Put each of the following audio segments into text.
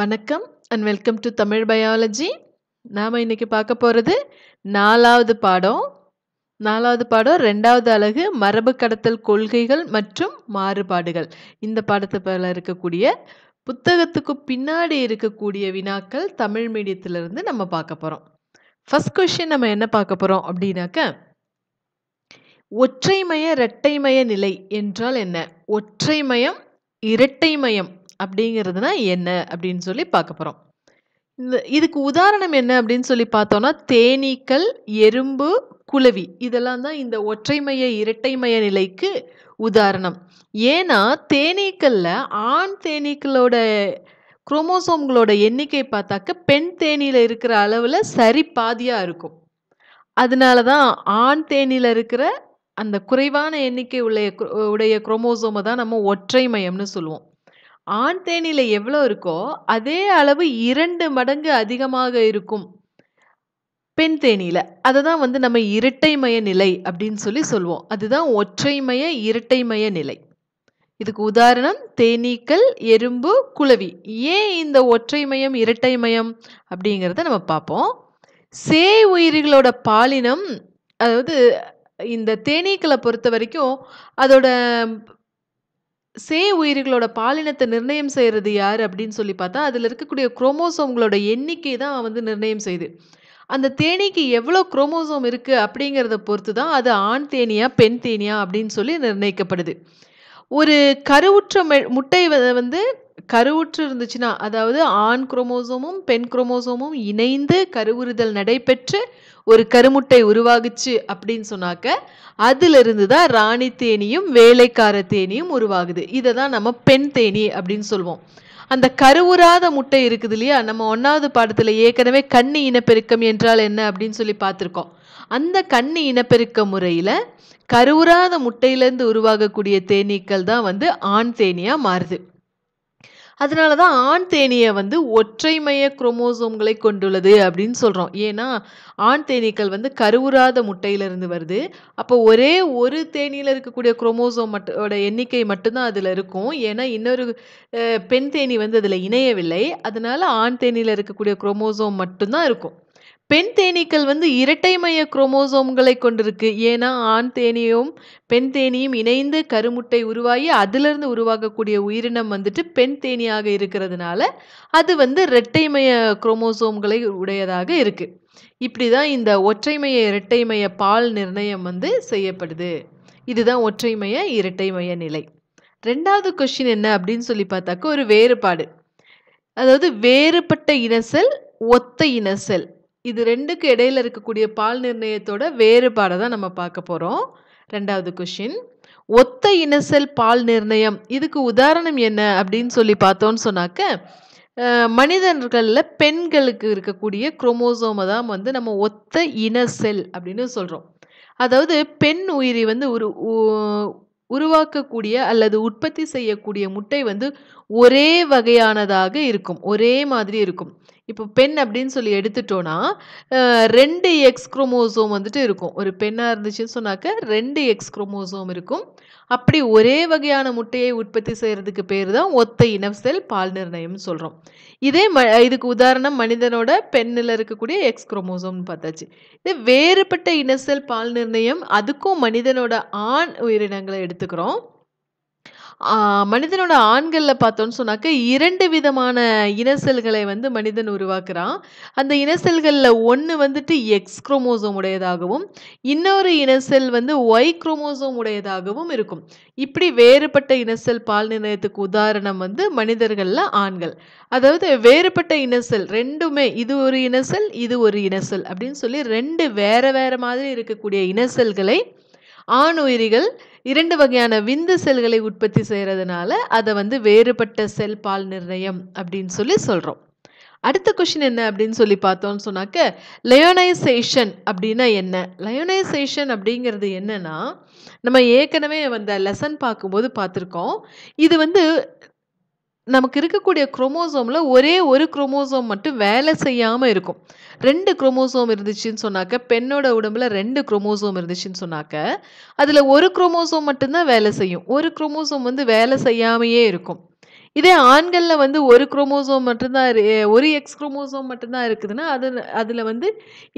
வணக்கம் and welcome to Tamil biology நாம் இன்றைக்கி பார்க்க போகிறது நாலாவது பாடம் நாலாவது பாடம் ரெண்டாவது அழகு மரபு கடத்தல் கொள்கைகள் மற்றும் மாறுபாடுகள் இந்த பாடத்தை போல இருக்கக்கூடிய புத்தகத்துக்கு பின்னாடி இருக்கக்கூடிய வினாக்கள் தமிழ் மீடியத்திலிருந்து நம்ம பார்க்க போகிறோம் ஃபஸ்ட் கொஷின் நம்ம என்ன பார்க்க போகிறோம் அப்படின்னாக்க ஒற்றைமய இரட்டைமய நிலை என்றால் என்ன ஒற்றைமயம் இரட்டைமயம் அப்படிங்கிறதுனா என்ன அப்படின்னு சொல்லி பார்க்க போகிறோம் இந்த இதுக்கு உதாரணம் என்ன அப்படின்னு சொல்லி பார்த்தோன்னா தேனீக்கள் எறும்பு குளவி இதெல்லாம் தான் இந்த ஒற்றைமைய இரட்டைமய நிலைக்கு உதாரணம் ஏன்னா தேனீக்களில் ஆண் தேனீக்களோட குரோமோசோம்களோட எண்ணிக்கை பார்த்தாக்க பெண் தேனியில் இருக்கிற அளவில் சரி பாதியாக இருக்கும் அதனால தான் ஆண் தேனியில் இருக்கிற அந்த குறைவான எண்ணிக்கை உள்ள உடைய குரோமோசோமை தான் நம்ம ஒற்றை மையம்னு சொல்லுவோம் ஆண் தேனியில் எவ்வளோ இருக்கோ அதே அளவு இரண்டு மடங்கு அதிகமாக இருக்கும் பெண் தேனியில் அதை தான் வந்து நம்ம இரட்டைமய நிலை அப்படின்னு சொல்லி சொல்லுவோம் அதுதான் ஒற்றைமய இரட்டைமய நிலை இதுக்கு உதாரணம் தேனீக்கள் எறும்பு குளவி ஏன் இந்த ஒற்றைமயம் இரட்டைமயம் அப்படிங்கிறத நம்ம பார்ப்போம் சே உயிரிகளோட பாலினம் அதாவது இந்த தேனீக்களை பொறுத்த வரைக்கும் அதோட சே உயிர்களோட பாலினத்தை நிர்ணயம் செய்கிறது யார் அப்படின்னு சொல்லி பார்த்தா அதில் இருக்கக்கூடிய குரோமோசோம்களோட எண்ணிக்கை தான் வந்து நிர்ணயம் செய்யுது அந்த தேனீக்கு எவ்வளோ குரோமோசோம் இருக்குது அப்படிங்கிறத பொறுத்து தான் அது ஆண் தேனியா பெண் தேனியா அப்படின்னு சொல்லி நிர்ணயிக்கப்படுது ஒரு கருவுற்ற முட்டை வந்து கருவுற்று இருந்துச்சுன்னா அதாவது ஆண் குரோமோசோமும் பெண் குரோமோசோமும் இணைந்து கருவுறுதல் நடைபெற்று ஒரு கருமுட்டை உருவாகுச்சு அப்படின்னு சொன்னாக்க அதிலிருந்து தான் ராணி தேனியும் வேலைக்கார தேனியும் உருவாகுது இதை தான் நம்ம பெண் தேனி அப்படின்னு சொல்லுவோம் அந்த கருவுறாத முட்டை இருக்குது இல்லையா நம்ம ஒன்றாவது பாடத்தில் ஏற்கனவே கண்ணி இனப்பெருக்கம் என்றால் என்ன அப்படின்னு சொல்லி பார்த்துருக்கோம் அந்த கண்ணி இனப்பெருக்க முறையில் கருவுறாத முட்டையிலேருந்து உருவாகக்கூடிய தேனீக்கள் தான் வந்து ஆண் தேனியாக மாறுது அதனால தான் ஆண் தேனீயை வந்து ஒற்றைமைய குரோமோசோம்களை கொண்டுள்ளது அப்படின்னு சொல்கிறோம் ஏன்னா ஆண் தேனீக்கள் வந்து கருவுறாத முட்டையிலிருந்து வருது அப்போ ஒரே ஒரு தேனியில் இருக்கக்கூடிய குரோமோசோம் மட்டோட எண்ணிக்கை மட்டும்தான் அதில் இருக்கும் ஏன்னா இன்னொரு பெண் தேனி வந்து அதில் இணையவில்லை அதனால் ஆண் தேனியில் இருக்கக்கூடிய குரோமோசோம் மட்டும்தான் இருக்கும் பெண் தேனீக்கள் வந்து இரட்டை மைய குரோமோசோம்களை கொண்டிருக்கு ஏன்னா ஆண் தேனியும் பெண் தேனியும் இணைந்து கருமுட்டை உருவாகி அதிலிருந்து உருவாகக்கூடிய உயிரினம் வந்துட்டு பெண் தேனியாக இருக்கிறதுனால அது வந்து இரட்டை மைய குரோமோசோம்களை உடையதாக இருக்குது இப்படி தான் இந்த ஒற்றைமைய இரட்டைமய பால் நிர்ணயம் வந்து செய்யப்படுது இதுதான் ஒற்றைமைய இரட்டைமய நிலை ரெண்டாவது கொஷின் என்ன அப்படின்னு சொல்லி பார்த்தாக்க ஒரு வேறுபாடு அதாவது வேறுபட்ட இனசல் ஒத்த இனசல் இது ரெண்டுக்கு இடையில் இருக்கக்கூடிய பால் நிர்ணயத்தோட வேறுபாடை தான் நம்ம பார்க்க போகிறோம் ரெண்டாவது கொஷின் ஒத்த இனசல் பால் நிர்ணயம் இதுக்கு உதாரணம் என்ன அப்படின்னு சொல்லி பார்த்தோன்னு சொன்னாக்க மனிதர்களில் பெண்களுக்கு இருக்கக்கூடிய குரோமோசோமை தான் வந்து நம்ம ஒத்த இன செல் அப்படின்னு சொல்கிறோம் அதாவது பெண் உயிரி வந்து ஒரு உருவாக்கக்கூடிய அல்லது உற்பத்தி செய்யக்கூடிய முட்டை வந்து ஒரே வகையானதாக இருக்கும் ஒரே மாதிரி இருக்கும் இப்போ பெண் அப்படின்னு சொல்லி எடுத்துட்டோன்னா ரெண்டு எக்ஸ் குரோமோசோம் வந்துட்டு இருக்கும் ஒரு பெண்ணாக இருந்துச்சுன்னு சொன்னாக்க ரெண்டு எக்ஸ் குரோமோசோம் இருக்கும் அப்படி ஒரே வகையான முட்டையை உற்பத்தி செய்கிறதுக்கு பேர் தான் ஒத்த இனம் செல் பால் நிர்ணயம்னு சொல்கிறோம் இதே ம இதுக்கு உதாரணம் மனிதனோட பெண்ணில் இருக்கக்கூடிய எக்ஸ் குரோமோசோம்னு பார்த்தாச்சு இது வேறுபட்ட இனசெல் பால் நிர்ணயம் அதுக்கும் மனிதனோட ஆண் உயிரினங்களை எடுத்துக்கிறோம் மனிதனோட ஆண்களில் பார்த்தோன்னு சொன்னாக்க இரண்டு விதமான இனசெல்களை வந்து மனிதன் உருவாக்குறான் அந்த இனசெல்களில் ஒன்று வந்துட்டு எக்ஸ் குரோமோசோம் உடையதாகவும் இன்னொரு இனசெல் வந்து ஒய் குரோமோசோம் உடையதாகவும் இருக்கும் இப்படி வேறுபட்ட இனசெல் பால் நிலையத்துக்கு உதாரணம் வந்து மனிதர்களில் ஆண்கள் அதாவது வேறுபட்ட இனசெல் ரெண்டுமே இது ஒரு இனசெல் இது ஒரு இனசெல் அப்படின்னு சொல்லி ரெண்டு வேற வேற மாதிரி இருக்கக்கூடிய இனசெல்களை ஆண் உயிரிகள் இரண்டு வகையான விந்து செல்களை உற்பத்தி செய்கிறதுனால அதை வந்து வேறுபட்ட செல் பால் நிர்ணயம் அப்படின்னு சொல்லி சொல்கிறோம் அடுத்த கொஷின் என்ன அப்படின்னு சொல்லி பார்த்தோம்னு சொன்னாக்க லயோனைசேஷன் அப்படின்னா என்ன லயோனைசேஷன் அப்படிங்கிறது என்னன்னா நம்ம ஏற்கனவே வந்த லெசன் பார்க்கும்போது பார்த்துருக்கோம் இது வந்து நமக்கு இருக்கக்கூடிய குரோமோசோமில் ஒரே ஒரு குரோமோசோம் மட்டும் வேலை செய்யாமல் இருக்கும் ரெண்டு குரோமோசோம் இருந்துச்சுன்னு சொன்னாக்க பெண்ணோட உடம்புல ரெண்டு குரோமோசோம் இருந்துச்சுன்னு சொன்னாக்க அதில் ஒரு குரோமோசோம் மட்டும்தான் வேலை செய்யும் ஒரு குரோமோசோம் வந்து வேலை செய்யாமையே இருக்கும் இதே ஆண்களில் வந்து ஒரு குரோமோசோம் மட்டும்தான் ஒரு எக்ஸ் குரோமோசோம் மட்டும்தான் இருக்குதுன்னா அது அதில் வந்து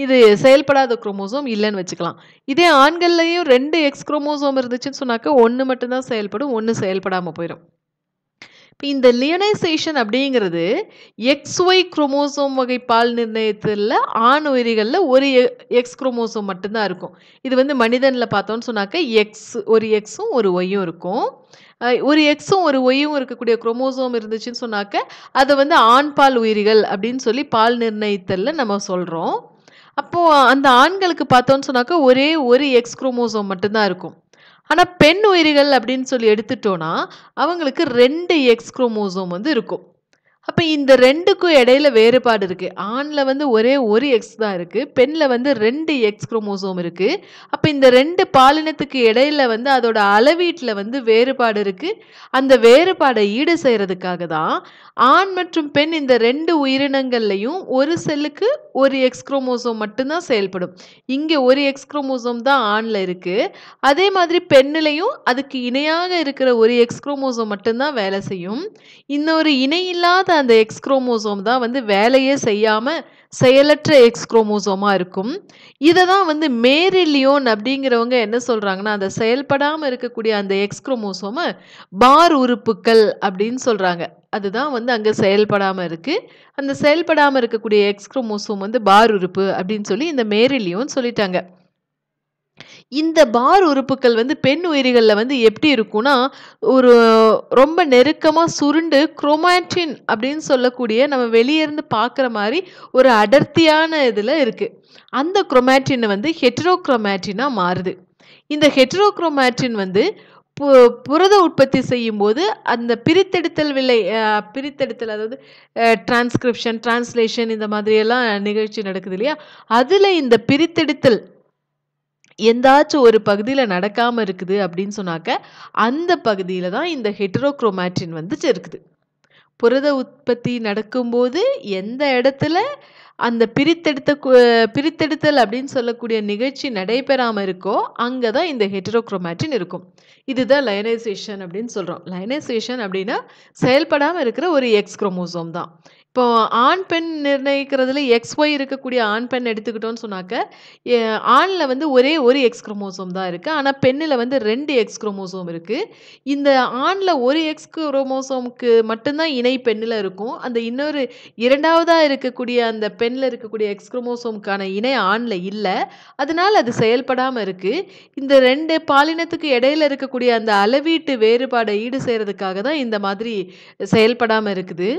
இது செயல்படாத குரோமோசோம் இல்லைன்னு வச்சுக்கலாம் இதே ஆண்கள்லேயும் ரெண்டு எக்ஸ் குரோமோசோம் இருந்துச்சுன்னு சொன்னாக்க ஒன்று மட்டும்தான் செயல்படும் ஒன்று செயல்படாமல் போயிடும் இப்போ இந்த லியனைசேஷன் அப்படிங்கிறது எக்ஸ் ஒய் குரோமோசோம் வகை பால் நிர்ணயத்தில் ஆண் உயிரிகளில் ஒரு எக்ஸ் குரோமோசோம் மட்டும்தான் இருக்கும் இது வந்து மனிதனில் பார்த்தோன்னு சொன்னாக்க எக்ஸ் ஒரு எக்ஸும் ஒரு ஒய்யும் இருக்கும் ஒரு எக்ஸும் ஒரு ஒய்யும் இருக்கக்கூடிய குரோமோசோம் இருந்துச்சுன்னு சொன்னாக்க அதை வந்து ஆண் பால் உயிரிகள் அப்படின்னு சொல்லி பால் நிர்ணயித்தலில் நம்ம சொல்கிறோம் அப்போது அந்த ஆண்களுக்கு பார்த்தோன்னு சொன்னாக்க ஒரே ஒரு எக்ஸ் குரோமோசோம் மட்டும்தான் இருக்கும் ஆனால் பெண் உயிரிகள் அப்படின்னு சொல்லி எடுத்துட்டோன்னா அவங்களுக்கு ரெண்டு எக்ஸ் குரோமோசோம் வந்து இருக்கும் அப்போ இந்த ரெண்டுக்கும் இடையில வேறுபாடு இருக்குது ஆணில் வந்து ஒரே ஒரு எக்ஸ் தான் இருக்குது பெண்ணில் வந்து ரெண்டு எக்ஸ் குரோமோசோம் இருக்குது அப்போ இந்த ரெண்டு பாலினத்துக்கு இடையில வந்து அதோட அளவீட்டில் வந்து வேறுபாடு இருக்குது அந்த வேறுபாடை ஈடு செய்கிறதுக்காக தான் ஆண் மற்றும் பெண் இந்த ரெண்டு உயிரினங்கள்லையும் ஒரு செல்லுக்கு ஒரு எக்ஸ் குரோமோசோம் மட்டும்தான் செயல்படும் இங்கே ஒரு எக்ஸ் குரோமோசோம் தான் ஆணில் இருக்குது அதே மாதிரி பெண்ணிலையும் அதுக்கு இணையாக இருக்கிற ஒரு எக்ஸ் குரோமோசோம் மட்டும்தான் வேலை செய்யும் இன்னொரு இணையில்லாத அந்த எக்ஸ்க்ரோமோசோம் தான் வந்து வேலையே செய்யாமல் செயலற்ற எக்ஸ்க்ரோமோசோமாக இருக்கும் இதை தான் வந்து மேரிலியோன் அப்படிங்கிறவங்க என்ன சொல்கிறாங்கன்னா அந்த செயல்படாமல் இருக்கக்கூடிய அந்த எக்ஸ்க்ரோமோசோமை பார் உறுப்புக்கள் அப்படின்னு சொல்கிறாங்க அதுதான் வந்து அங்கே செயல்படாமல் இருக்குது அந்த செயல்படாமல் இருக்கக்கூடிய எக்ஸ்க்ரோமோசோம் வந்து பார் உறுப்பு அப்படின்னு சொல்லி இந்த மேரிலியோன்னு சொல்லிட்டாங்க இந்த பார் உறுப்புகள் வந்து பெண் உயிரிகளில் வந்து எப்படி இருக்கும்னா ஒரு ரொம்ப நெருக்கமாக சுருண்டு குரோமாட்டின் அப்படின்னு சொல்லக்கூடிய நம்ம வெளியே இருந்து பார்க்குற மாதிரி ஒரு அடர்த்தியான இதில் இருக்குது அந்த குரோமாட்டின் வந்து ஹெட்ரோக்ரோமேட்டினாக மாறுது இந்த ஹெட்ரோக்ரோமேட்டின் வந்து பு புரத உற்பத்தி செய்யும் போது அந்த பிரித்தெடுத்தல் விலை பிரித்தெடுத்தல் அதாவது டிரான்ஸ்கிரிப்ஷன் டிரான்ஸ்லேஷன் இந்த மாதிரியெல்லாம் நிகழ்ச்சி நடக்குது இல்லையா அதில் இந்த பிரித்தெடுத்தல் எந்தாச்சும் ஒரு பகுதியில் நடக்காமல் இருக்குது அப்படின்னு சொன்னாக்க அந்த பகுதியில் தான் இந்த ஹெட்ரோக்ரோமேட்டின் வந்து இருக்குது புரத உற்பத்தி நடக்கும்போது எந்த இடத்துல அந்த பிரித்தெடுத்த பிரித்தெடுத்தல் அப்படின்னு சொல்லக்கூடிய நிகழ்ச்சி நடைபெறாமல் இருக்கோ அங்கே தான் இந்த ஹெட்ரோக்ரோமேட்டின் இருக்கும் இதுதான் லயனைசேஷன் அப்படின்னு சொல்கிறோம் லயனைசேஷன் அப்படின்னா செயல்படாமல் இருக்கிற ஒரு எக்ஸ் குரோமோசோம் தான் இப்போ ஆண் பெண் நிர்ணயிக்கிறதுல எக்ஸ் ஒய் இருக்கக்கூடிய ஆண் பெண் எடுத்துக்கிட்டோன்னு சொன்னாக்க ஆணில் வந்து ஒரே ஒரு எக்ஸ் குரோமோசோம் தான் இருக்குது ஆனால் பெண்ணில் வந்து ரெண்டு எக்ஸ் குரோமோசோம் இருக்குது இந்த ஆணில் ஒரு எக்ஸ் குரோமோசோமுக்கு மட்டும்தான் இணை பெண்ணில் இருக்கும் அந்த இன்னொரு இரண்டாவதாக இருக்கக்கூடிய அந்த பெண்ணில் இருக்கக்கூடிய எக்ஸ் குரோமோசோமுக்கான இணை ஆணில் இல்லை அதனால் அது செயல்படாமல் இருக்குது இந்த ரெண்டு பாலினத்துக்கு இடையில் இருக்கக்கூடிய அந்த அளவீட்டு வேறுபாடை ஈடு செய்கிறதுக்காக தான் இந்த மாதிரி செயல்படாமல் இருக்குது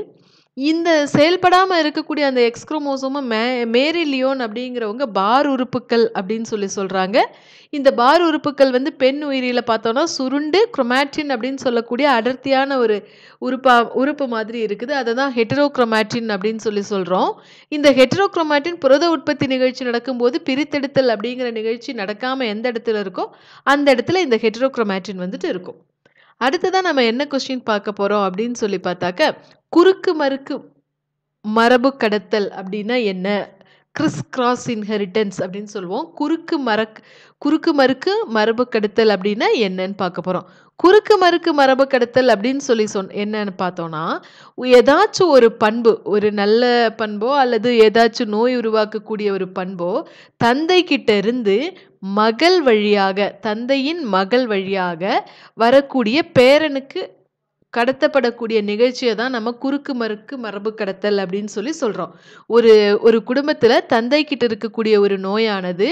இந்த செயல்படாமல் இருக்கக்கூடிய அந்த எக்ஸ் மே மே மேரிலியோன் அப்படிங்கிறவங்க பார் உறுப்புக்கள் அப்படின்னு சொல்லி சொல்கிறாங்க இந்த பார் உறுப்புக்கள் வந்து பெண் உயிரியில் பார்த்தோன்னா சுருண்டு குரோமேட்டின் அப்படின்னு சொல்லக்கூடிய அடர்த்தியான ஒரு உறுப்பா உறுப்பு மாதிரி இருக்குது அதை தான் ஹெட்டரோக்ரோமேட்டின் அப்படின்னு சொல்லி சொல்கிறோம் இந்த ஹெட்டரோக்ரோமேட்டின் புரத உற்பத்தி நிகழ்ச்சி நடக்கும்போது பிரித்தெடுத்தல் அப்படிங்கிற நிகழ்ச்சி நடக்காமல் எந்த இடத்துல இருக்கோ அந்த இடத்துல இந்த ஹெட்டரோக்ரோமேட்டின் வந்துட்டு இருக்கும் அடுத்ததாக நம்ம என்ன கொஸ்டின் பார்க்க போகிறோம் அப்படின்னு சொல்லி பார்த்தாக்க குறுக்கு மறுக்கு மரபு கடத்தல் அப்படின்னா என்ன கிறிஸ் கிராஸ் இன்ஹெரிட்டன்ஸ் அப்படின்னு சொல்லுவோம் குறுக்கு மரக் குறுக்கு மறுக்கு மரபு கடத்தல் அப்படின்னா என்னன்னு பார்க்க போகிறோம் குறுக்கு மறுக்கு மரபு கடத்தல் அப்படின்னு சொல்லி சொன் என்னன்னு பார்த்தோம்னா ஏதாச்சும் ஒரு பண்பு ஒரு நல்ல பண்போ அல்லது ஏதாச்சும் நோய் உருவாக்கக்கூடிய ஒரு பண்போ தந்தைக்கிட்ட இருந்து மகள் வழியாக தந்தையின் மகள் வழியாக வரக்கூடிய பேரனுக்கு கடத்தப்படக்கூடிய நிகழ்ச்சியை தான் நம்ம குறுக்கு மறுக்கு மரபு கடத்தல் அப்படின்னு சொல்லி சொல்கிறோம் ஒரு ஒரு குடும்பத்தில் தந்தைக்கிட்ட இருக்கக்கூடிய ஒரு நோயானது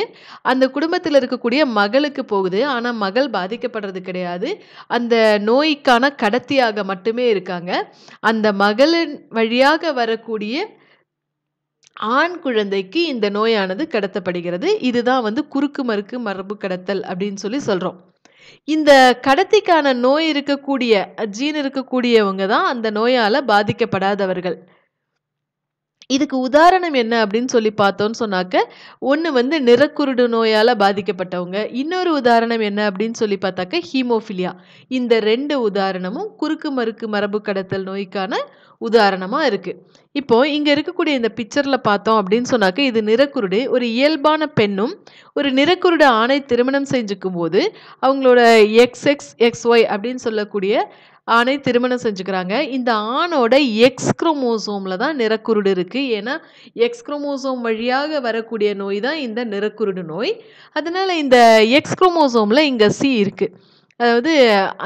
அந்த குடும்பத்தில் இருக்கக்கூடிய மகளுக்கு போகுது ஆனால் மகள் பாதிக்கப்படுறது கிடையாது அந்த நோய்க்கான கடத்தியாக மட்டுமே இருக்காங்க அந்த மகளின் வழியாக வரக்கூடிய ஆண் குழந்தைக்கு இந்த நோயானது கடத்தப்படுகிறது இதுதான் வந்து குறுக்கு மறுக்கு மரபு கடத்தல் அப்படின்னு சொல்லி சொல்கிறோம் இந்த கடத்திக்கான நோய் இருக்கக்கூடிய ஜீன் இருக்கக்கூடியவங்க தான் அந்த நோயால் பாதிக்கப்படாதவர்கள் இதுக்கு உதாரணம் என்ன அப்படின்னு சொல்லி பார்த்தோன்னு சொன்னாக்க ஒன்று வந்து நிறக்குருடு நோயால் பாதிக்கப்பட்டவங்க இன்னொரு உதாரணம் என்ன அப்படின்னு சொல்லி பார்த்தாக்க ஹீமோஃபிலியா இந்த ரெண்டு உதாரணமும் குறுக்கு மறுக்கு மரபு கடத்தல் நோய்க்கான உதாரணமாக இருக்குது இப்போது இங்கே இருக்கக்கூடிய இந்த பிக்சரில் பார்த்தோம் அப்படின்னு சொன்னாக்க இது நிறக்குருடு ஒரு இயல்பான பெண்ணும் ஒரு நிறக்குருடு ஆணை திருமணம் செஞ்சுக்கும் போது அவங்களோட எக்ஸ் எக்ஸ் எக்ஸ் ஒய் அப்படின்னு சொல்லக்கூடிய ஆணை திருமணம் செஞ்சுக்கிறாங்க இந்த ஆணோட எக்ஸ் குரோமோசோமில் தான் நிறக்குருடு இருக்குது ஏன்னா எக்ஸ் குரோமோசோம் வழியாக வரக்கூடிய நோய் தான் இந்த நிறக்குருடு நோய் அதனால் இந்த எக்ஸ் குரோமோசோமில் இங்கே சி இருக்குது அதாவது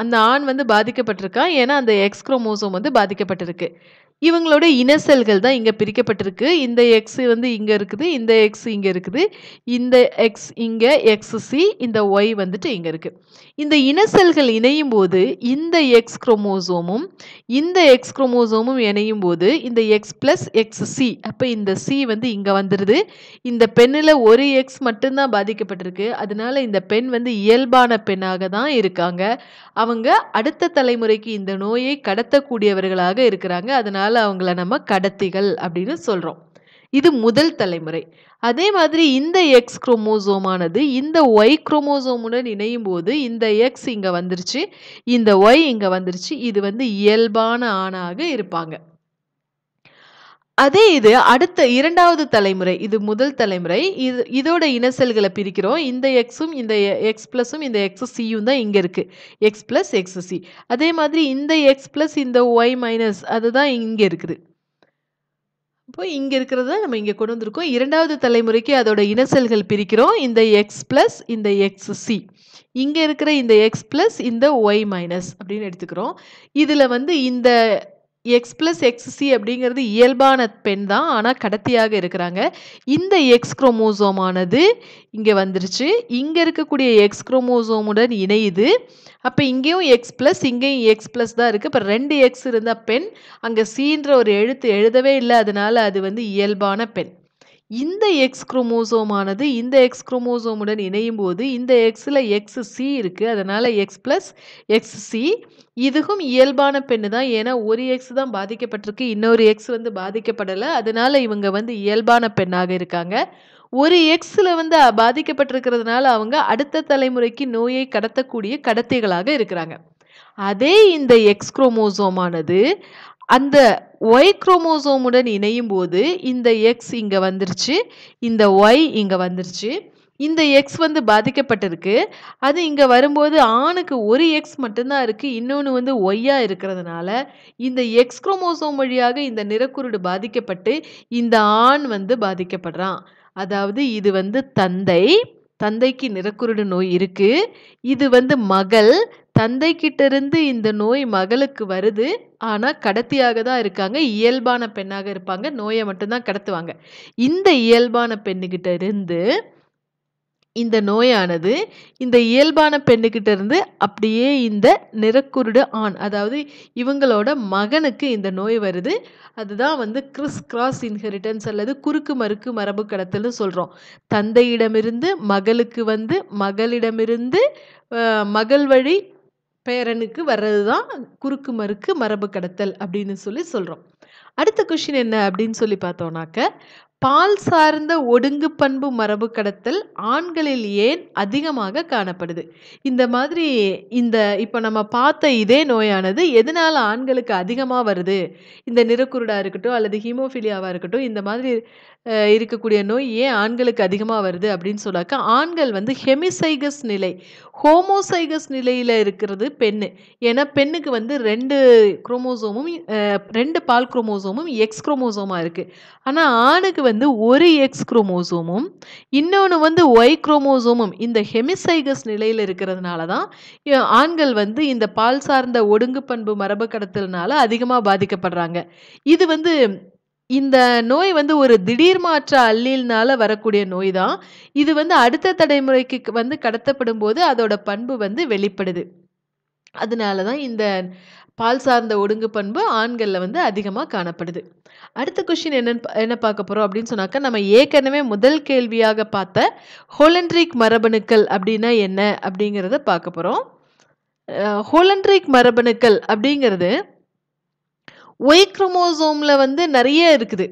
அந்த ஆண் வந்து பாதிக்கப்பட்டிருக்கா ஏன்னா அந்த எக்ஸ் வந்து பாதிக்கப்பட்டிருக்கு இவங்களோட இனசெல்கள் தான் இங்கே பிரிக்கப்பட்டிருக்கு இந்த எக்ஸ் வந்து இங்கே இருக்குது இந்த எக்ஸ் இங்கே இருக்குது இந்த எக்ஸ் இங்கே எக்ஸ் சி இந்த ஒய் வந்துட்டு இங்கே இருக்குது இந்த இனசெல்கள் இணையும் போது இந்த எக்ஸ் குரோமோசோமும் இந்த எக்ஸ் குரோமோசோமும் இணையும் போது இந்த எக்ஸ் ப்ளஸ் எக்ஸ் சி அப்போ இந்த சி வந்து இங்கே வந்துடுது இந்த பெண்ணில் ஒரு எக்ஸ் மட்டும்தான் பாதிக்கப்பட்டிருக்கு அதனால இந்த பெண் வந்து இயல்பான பெண்ணாக தான் இருக்காங்க அவங்க அடுத்த தலைமுறைக்கு இந்த நோயை கடத்தக்கூடியவர்களாக இருக்கிறாங்க அதனால் அதனால அவங்கள நம்ம கடத்திகள் அப்படின்னு சொல்கிறோம் இது முதல் தலைமுறை அதே மாதிரி இந்த எக்ஸ் குரோமோசோமானது இந்த ஒய் குரோமோசோமுடன் இணையும் போது இந்த எக்ஸ் இங்கே வந்துருச்சு இந்த ஒய் இங்கே வந்துருச்சு இது வந்து இயல்பான ஆணாக இருப்பாங்க அதே இது அடுத்த இரண்டாவது தலைமுறை இது முதல் தலைமுறை இது இதோட இனசெல்களை பிரிக்கிறோம் இந்த எக்ஸும் இந்த எக்ஸ் ப்ளஸும் இந்த எக்ஸ் சியும் தான் இங்கே இருக்குது எக்ஸ் ப்ளஸ் எக்ஸ் சி அதே மாதிரி இந்த எக்ஸ் ப்ளஸ் இந்த ஒய் மைனஸ் அதுதான் இங்கே இருக்குது இப்போ இங்கே இருக்கிறத நம்ம இங்கே கொண்டு வந்திருக்கோம் இரண்டாவது தலைமுறைக்கு அதோட இனசெல்கள் பிரிக்கிறோம் இந்த எக்ஸ் ப்ளஸ் இந்த எக்ஸ் சி இங்கே இருக்கிற இந்த எக்ஸ் ப்ளஸ் இந்த ஒய் மைனஸ் அப்படின்னு எடுத்துக்கிறோம் இதில் வந்து இந்த எக்ஸ் ப்ளஸ் எக்ஸ்சி அப்படிங்கிறது இயல்பான பெண் தான் ஆனால் கடத்தியாக இருக்கிறாங்க இந்த எக்ஸ் குரோமோசோமானது இங்கே வந்துருச்சு இங்கே இருக்கக்கூடிய எக்ஸ் குரோமோசோமுடன் இணையுது அப்போ இங்கேயும் எக்ஸ் ப்ளஸ் இங்கேயும் எக்ஸ் ப்ளஸ் தான் இருக்குது இப்போ ரெண்டு எக்ஸ் இருந்தால் பெண் அங்கே சீன்ற ஒரு எழுத்து எழுதவே இல்லை அதனால் அது வந்து இயல்பான பெண் இந்த எக்ஸ் குரோமோசோமானது இந்த எக்ஸ் குரோமோசோமுடன் இணையும் போது இந்த எக்ஸில் எக்ஸ் சி இருக்குது அதனால் எக்ஸ் ப்ளஸ் எக்ஸ் சி இதுவும் இயல்பான பெண்ணு தான் ஏன்னா ஒரு எக்ஸ் தான் பாதிக்கப்பட்டிருக்கு இன்னொரு எக்ஸ் வந்து பாதிக்கப்படலை அதனால் இவங்க வந்து இயல்பான பெண்ணாக இருக்காங்க ஒரு எக்ஸில் வந்து பாதிக்கப்பட்டிருக்கிறதுனால அவங்க அடுத்த தலைமுறைக்கு நோயை கடத்தக்கூடிய கடத்திகளாக இருக்கிறாங்க அதே இந்த எக்ஸ் குரோமோசோமானது அந்த ஒய் குரோமோசோமுடன் இணையும் போது இந்த எக்ஸ் இங்கே வந்துருச்சு இந்த ஒய் இங்கே வந்துருச்சு இந்த எக்ஸ் வந்து பாதிக்கப்பட்டிருக்கு அது இங்கே வரும்போது ஆணுக்கு ஒரு எக்ஸ் மட்டும்தான் இருக்குது இன்னொன்று வந்து ஒய்யாக இருக்கிறதுனால இந்த எக்ஸ் குரோமோசோம் வழியாக இந்த நிறக்குருடு பாதிக்கப்பட்டு இந்த ஆண் வந்து பாதிக்கப்படுறான் அதாவது இது வந்து தந்தை தந்தைக்கு நிறக்குருடு நோய் இருக்குது இது வந்து மகள் இருந்து இந்த நோய் மகளுக்கு வருது ஆனால் கடத்தியாக தான் இருக்காங்க இயல்பான பெண்ணாக இருப்பாங்க நோயை மட்டும்தான் கடத்துவாங்க இந்த இயல்பான பெண்ணுக்கிட்ட இருந்து இந்த நோயானது இந்த இயல்பான பெண்ணுக்கிட்ட இருந்து அப்படியே இந்த நிறக்குருடு ஆண் அதாவது இவங்களோட மகனுக்கு இந்த நோய் வருது அதுதான் வந்து கிறிஸ் கிராஸ் இன்ஹெரிட்டன்ஸ் அல்லது குறுக்கு மறுக்கு மரபு கடத்தல்னு சொல்கிறோம் தந்தையிடமிருந்து மகளுக்கு வந்து மகளிடமிருந்து மகள் வழி பேரனுக்கு வர்றது தான் குறுக்கு மறுக்கு மரபு கடத்தல் அப்படின்னு சொல்லி சொல்கிறோம் அடுத்த கொஷின் என்ன அப்படின்னு சொல்லி பார்த்தோம்னாக்க பால் சார்ந்த ஒடுங்கு பண்பு மரபு கடத்தல் ஆண்களில் ஏன் அதிகமாக காணப்படுது இந்த மாதிரி இந்த இப்போ நம்ம பார்த்த இதே நோயானது எதனால் ஆண்களுக்கு அதிகமாக வருது இந்த நிறக்குருடாக இருக்கட்டும் அல்லது ஹீமோஃபிலியாவாக இருக்கட்டும் இந்த மாதிரி இருக்கக்கூடிய நோய் ஏன் ஆண்களுக்கு அதிகமாக வருது அப்படின்னு சொல்லாக்க ஆண்கள் வந்து ஹெமிசைகஸ் நிலை ஹோமோசைகஸ் நிலையில் இருக்கிறது பெண்ணு ஏன்னா பெண்ணுக்கு வந்து ரெண்டு குரோமோசோமும் ரெண்டு பால் குரோமோசோமும் எக்ஸ் குரோமோசோமாக இருக்குது ஆனால் ஆணுக்கு வந்து ஒரு எக்ஸ் குரோமோசோமும் இன்னொன்று வந்து ஒய் குரோமோசோமும் இந்த ஹெமிசைகஸ் நிலையில் இருக்கிறதுனால தான் ஆண்கள் வந்து இந்த பால் சார்ந்த ஒடுங்கு பண்பு மரபு கடத்தல்னால அதிகமாக பாதிக்கப்படுறாங்க இது வந்து இந்த நோய் வந்து ஒரு திடீர் மாற்ற அல்லில்னால வரக்கூடிய நோய் தான் இது வந்து அடுத்த தலைமுறைக்கு வந்து கடத்தப்படும் போது அதோட பண்பு வந்து வெளிப்படுது அதனால தான் இந்த பால் சார்ந்த ஒடுங்கு பண்பு ஆண்களில் வந்து அதிகமாக காணப்படுது அடுத்த கொஷின் என்னன்னு என்ன பார்க்க போகிறோம் அப்படின்னு சொன்னாக்கா நம்ம ஏற்கனவே முதல் கேள்வியாக பார்த்த ஹோலண்ட்ரிக் மரபணுக்கள் அப்படின்னா என்ன அப்படிங்கிறத பார்க்க போகிறோம் ஹோலண்ட்ரிக் மரபணுக்கள் அப்படிங்கிறது ஒய் குரோமோசோமில் வந்து நிறைய இருக்குது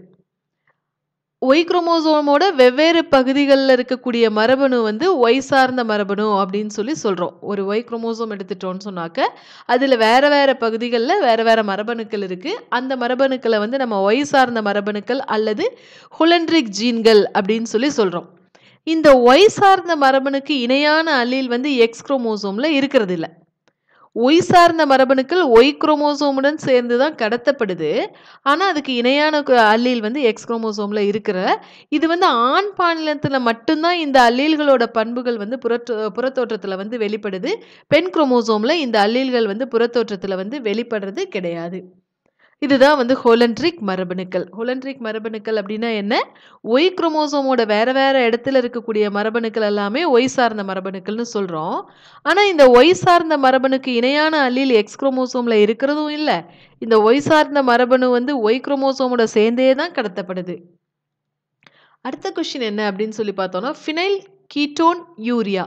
ஒய் குரோமோசோமோட வெவ்வேறு பகுதிகளில் இருக்கக்கூடிய மரபணு வந்து ஒய் சார்ந்த மரபணு அப்படின்னு சொல்லி சொல்கிறோம் ஒரு ஒய் குரோமோசோம் சொன்னாக்க அதில் வேறு வேறு பகுதிகளில் வேறு வேறு மரபணுக்கள் இருக்குது அந்த மரபணுக்களை வந்து நம்ம ஒய் சார்ந்த மரபணுக்கள் அல்லது ஹுலண்ட்ரிக் ஜீன்கள் அப்படின்னு சொல்லி சொல்கிறோம் இந்த ஒய் சார்ந்த மரபணுக்கு இணையான அலீல் வந்து எக்ஸ் குரோமோசோமில் இருக்கிறது இல்லை ஒய் சார்ந்த மரபணுக்கள் ஒய் குரோமோசோமுடன் சேர்ந்து தான் கடத்தப்படுது ஆனால் அதுக்கு இணையான அல்லீல் வந்து எக்ஸ் குரோமோசோமில் இருக்கிற இது வந்து ஆண் பாலினத்தில் மட்டும்தான் இந்த அல்லீல்களோட பண்புகள் வந்து புறத்தோ புறத்தோற்றத்தில் வந்து வெளிப்படுது பெண் குரோமோசோமில் இந்த அல்லீல்கள் வந்து புறத்தோற்றத்தில் வந்து வெளிப்படுறது கிடையாது இதுதான் வந்து ஹோலன்ட்ரிக் மரபணுக்கள் ஹோலன்ட்ரிக் மரபணுக்கள் அப்படின்னா என்ன ஒய் குரோமோசோமோட வேறு வேறு இடத்துல இருக்கக்கூடிய மரபணுக்கள் எல்லாமே ஒய் சார்ந்த மரபணுக்கள்னு சொல்கிறோம் ஆனால் இந்த ஒய் சார்ந்த மரபணுக்கு இணையான அல்லில் எக்ஸ் குரோமோசோமில் இருக்கிறதும் இல்லை இந்த ஒய் சார்ந்த மரபணு வந்து ஒய் குரோமோசோமோட சேர்ந்தே தான் கடத்தப்படுது அடுத்த கொஷின் என்ன அப்படின்னு சொல்லி பார்த்தோம்னா ஃபினைல் கீட்டோன் யூரியா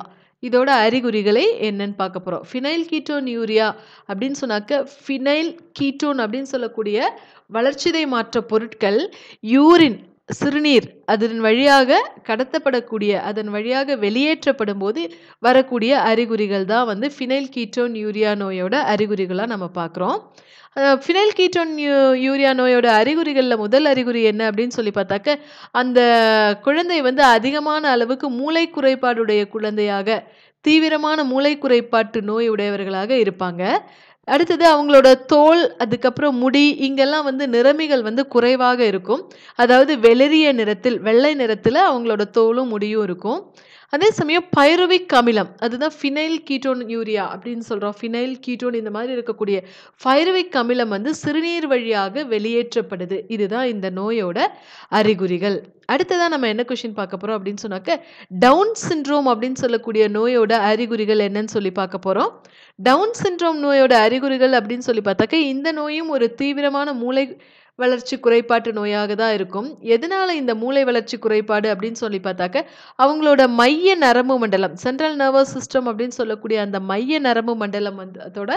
இதோட அறிகுறிகளை என்னன்னு பார்க்க போகிறோம் ஃபினைல் கீட்டோன் யூரியா அப்படின்னு சொன்னாக்க ஃபினைல் கீட்டோன் அப்படின்னு சொல்லக்கூடிய வளர்ச்சிதை மாற்ற பொருட்கள் யூரின் சிறுநீர் அதன் வழியாக கடத்தப்படக்கூடிய அதன் வழியாக வெளியேற்றப்படும் போது வரக்கூடிய அறிகுறிகள் தான் வந்து ஃபினைல் கீட்டோன் யூரியா நோயோட அறிகுறிகளாக நம்ம பார்க்குறோம் ஃபினைல் கீட்டோன் யூ யூரியா நோயோட அறிகுறிகளில் முதல் அறிகுறி என்ன அப்படின்னு சொல்லி பார்த்தாக்க அந்த குழந்தை வந்து அதிகமான அளவுக்கு மூளை குறைபாடுடைய குழந்தையாக தீவிரமான மூளை குறைபாட்டு நோய் உடையவர்களாக இருப்பாங்க அடுத்தது அவங்களோட தோல் அதுக்கப்புறம் முடி இங்கெல்லாம் வந்து நிறமிகள் வந்து குறைவாக இருக்கும் அதாவது வெளிரிய நிறத்தில் வெள்ளை நிறத்தில் அவங்களோட தோலும் முடியும் இருக்கும் அதே சமயம் பைரவிக் அமிலம் அதுதான் ஃபினைல் கீட்டோன் யூரியா அப்படின்னு சொல்கிறோம் ஃபினைல் கீட்டோன் இந்த மாதிரி இருக்கக்கூடிய பைரவிக் அமிலம் வந்து சிறுநீர் வழியாக வெளியேற்றப்படுது இதுதான் இந்த நோயோட அறிகுறிகள் அடுத்ததாக நம்ம என்ன கொஷின் பார்க்க போகிறோம் அப்படின்னு சொன்னாக்க டவுன் சின்ட்ரோம் அப்படின்னு சொல்லக்கூடிய நோயோட அறிகுறிகள் என்னன்னு சொல்லி பார்க்க போகிறோம் டவுன் சின்ட்ரோம் நோயோட அறிகுறிகள் அப்படின்னு சொல்லி பார்த்தாக்க இந்த நோயும் ஒரு தீவிரமான மூளை வளர்ச்சி குறைபாட்டு நோயாக தான் இருக்கும் எதனால் இந்த மூளை வளர்ச்சி குறைபாடு அப்படின்னு சொல்லி பார்த்தாக்க அவங்களோட மைய நரம்பு மண்டலம் சென்ட்ரல் நர்வஸ் சிஸ்டம் அப்படின்னு சொல்லக்கூடிய அந்த மைய நரம்பு மண்டலம் வந்து அதோட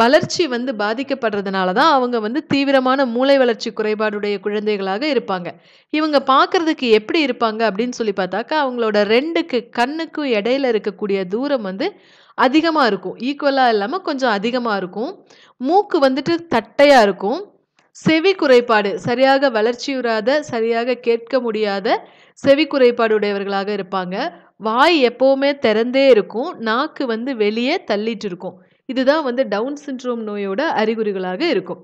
வளர்ச்சி வந்து பாதிக்கப்படுறதுனால தான் அவங்க வந்து தீவிரமான மூளை வளர்ச்சி குறைபாடுடைய குழந்தைகளாக இருப்பாங்க இவங்க பார்க்குறதுக்கு எப்படி இருப்பாங்க அப்படின்னு சொல்லி பார்த்தாக்கா அவங்களோட ரெண்டுக்கு கண்ணுக்கும் இடையில இருக்கக்கூடிய தூரம் வந்து அதிகமாக இருக்கும் ஈக்குவலாக இல்லாமல் கொஞ்சம் அதிகமாக இருக்கும் மூக்கு வந்துட்டு தட்டையாக இருக்கும் செவி குறைபாடு சரியாக வளர்ச்சியுறாத சரியாக கேட்க முடியாத செவி குறைபாடு உடையவர்களாக இருப்பாங்க வாய் எப்போவுமே திறந்தே இருக்கும் நாக்கு வந்து வெளியே தள்ளிட்டு இருக்கும் இதுதான் வந்து டவுன் சின்ட்ரோம் நோயோட அறிகுறிகளாக இருக்கும்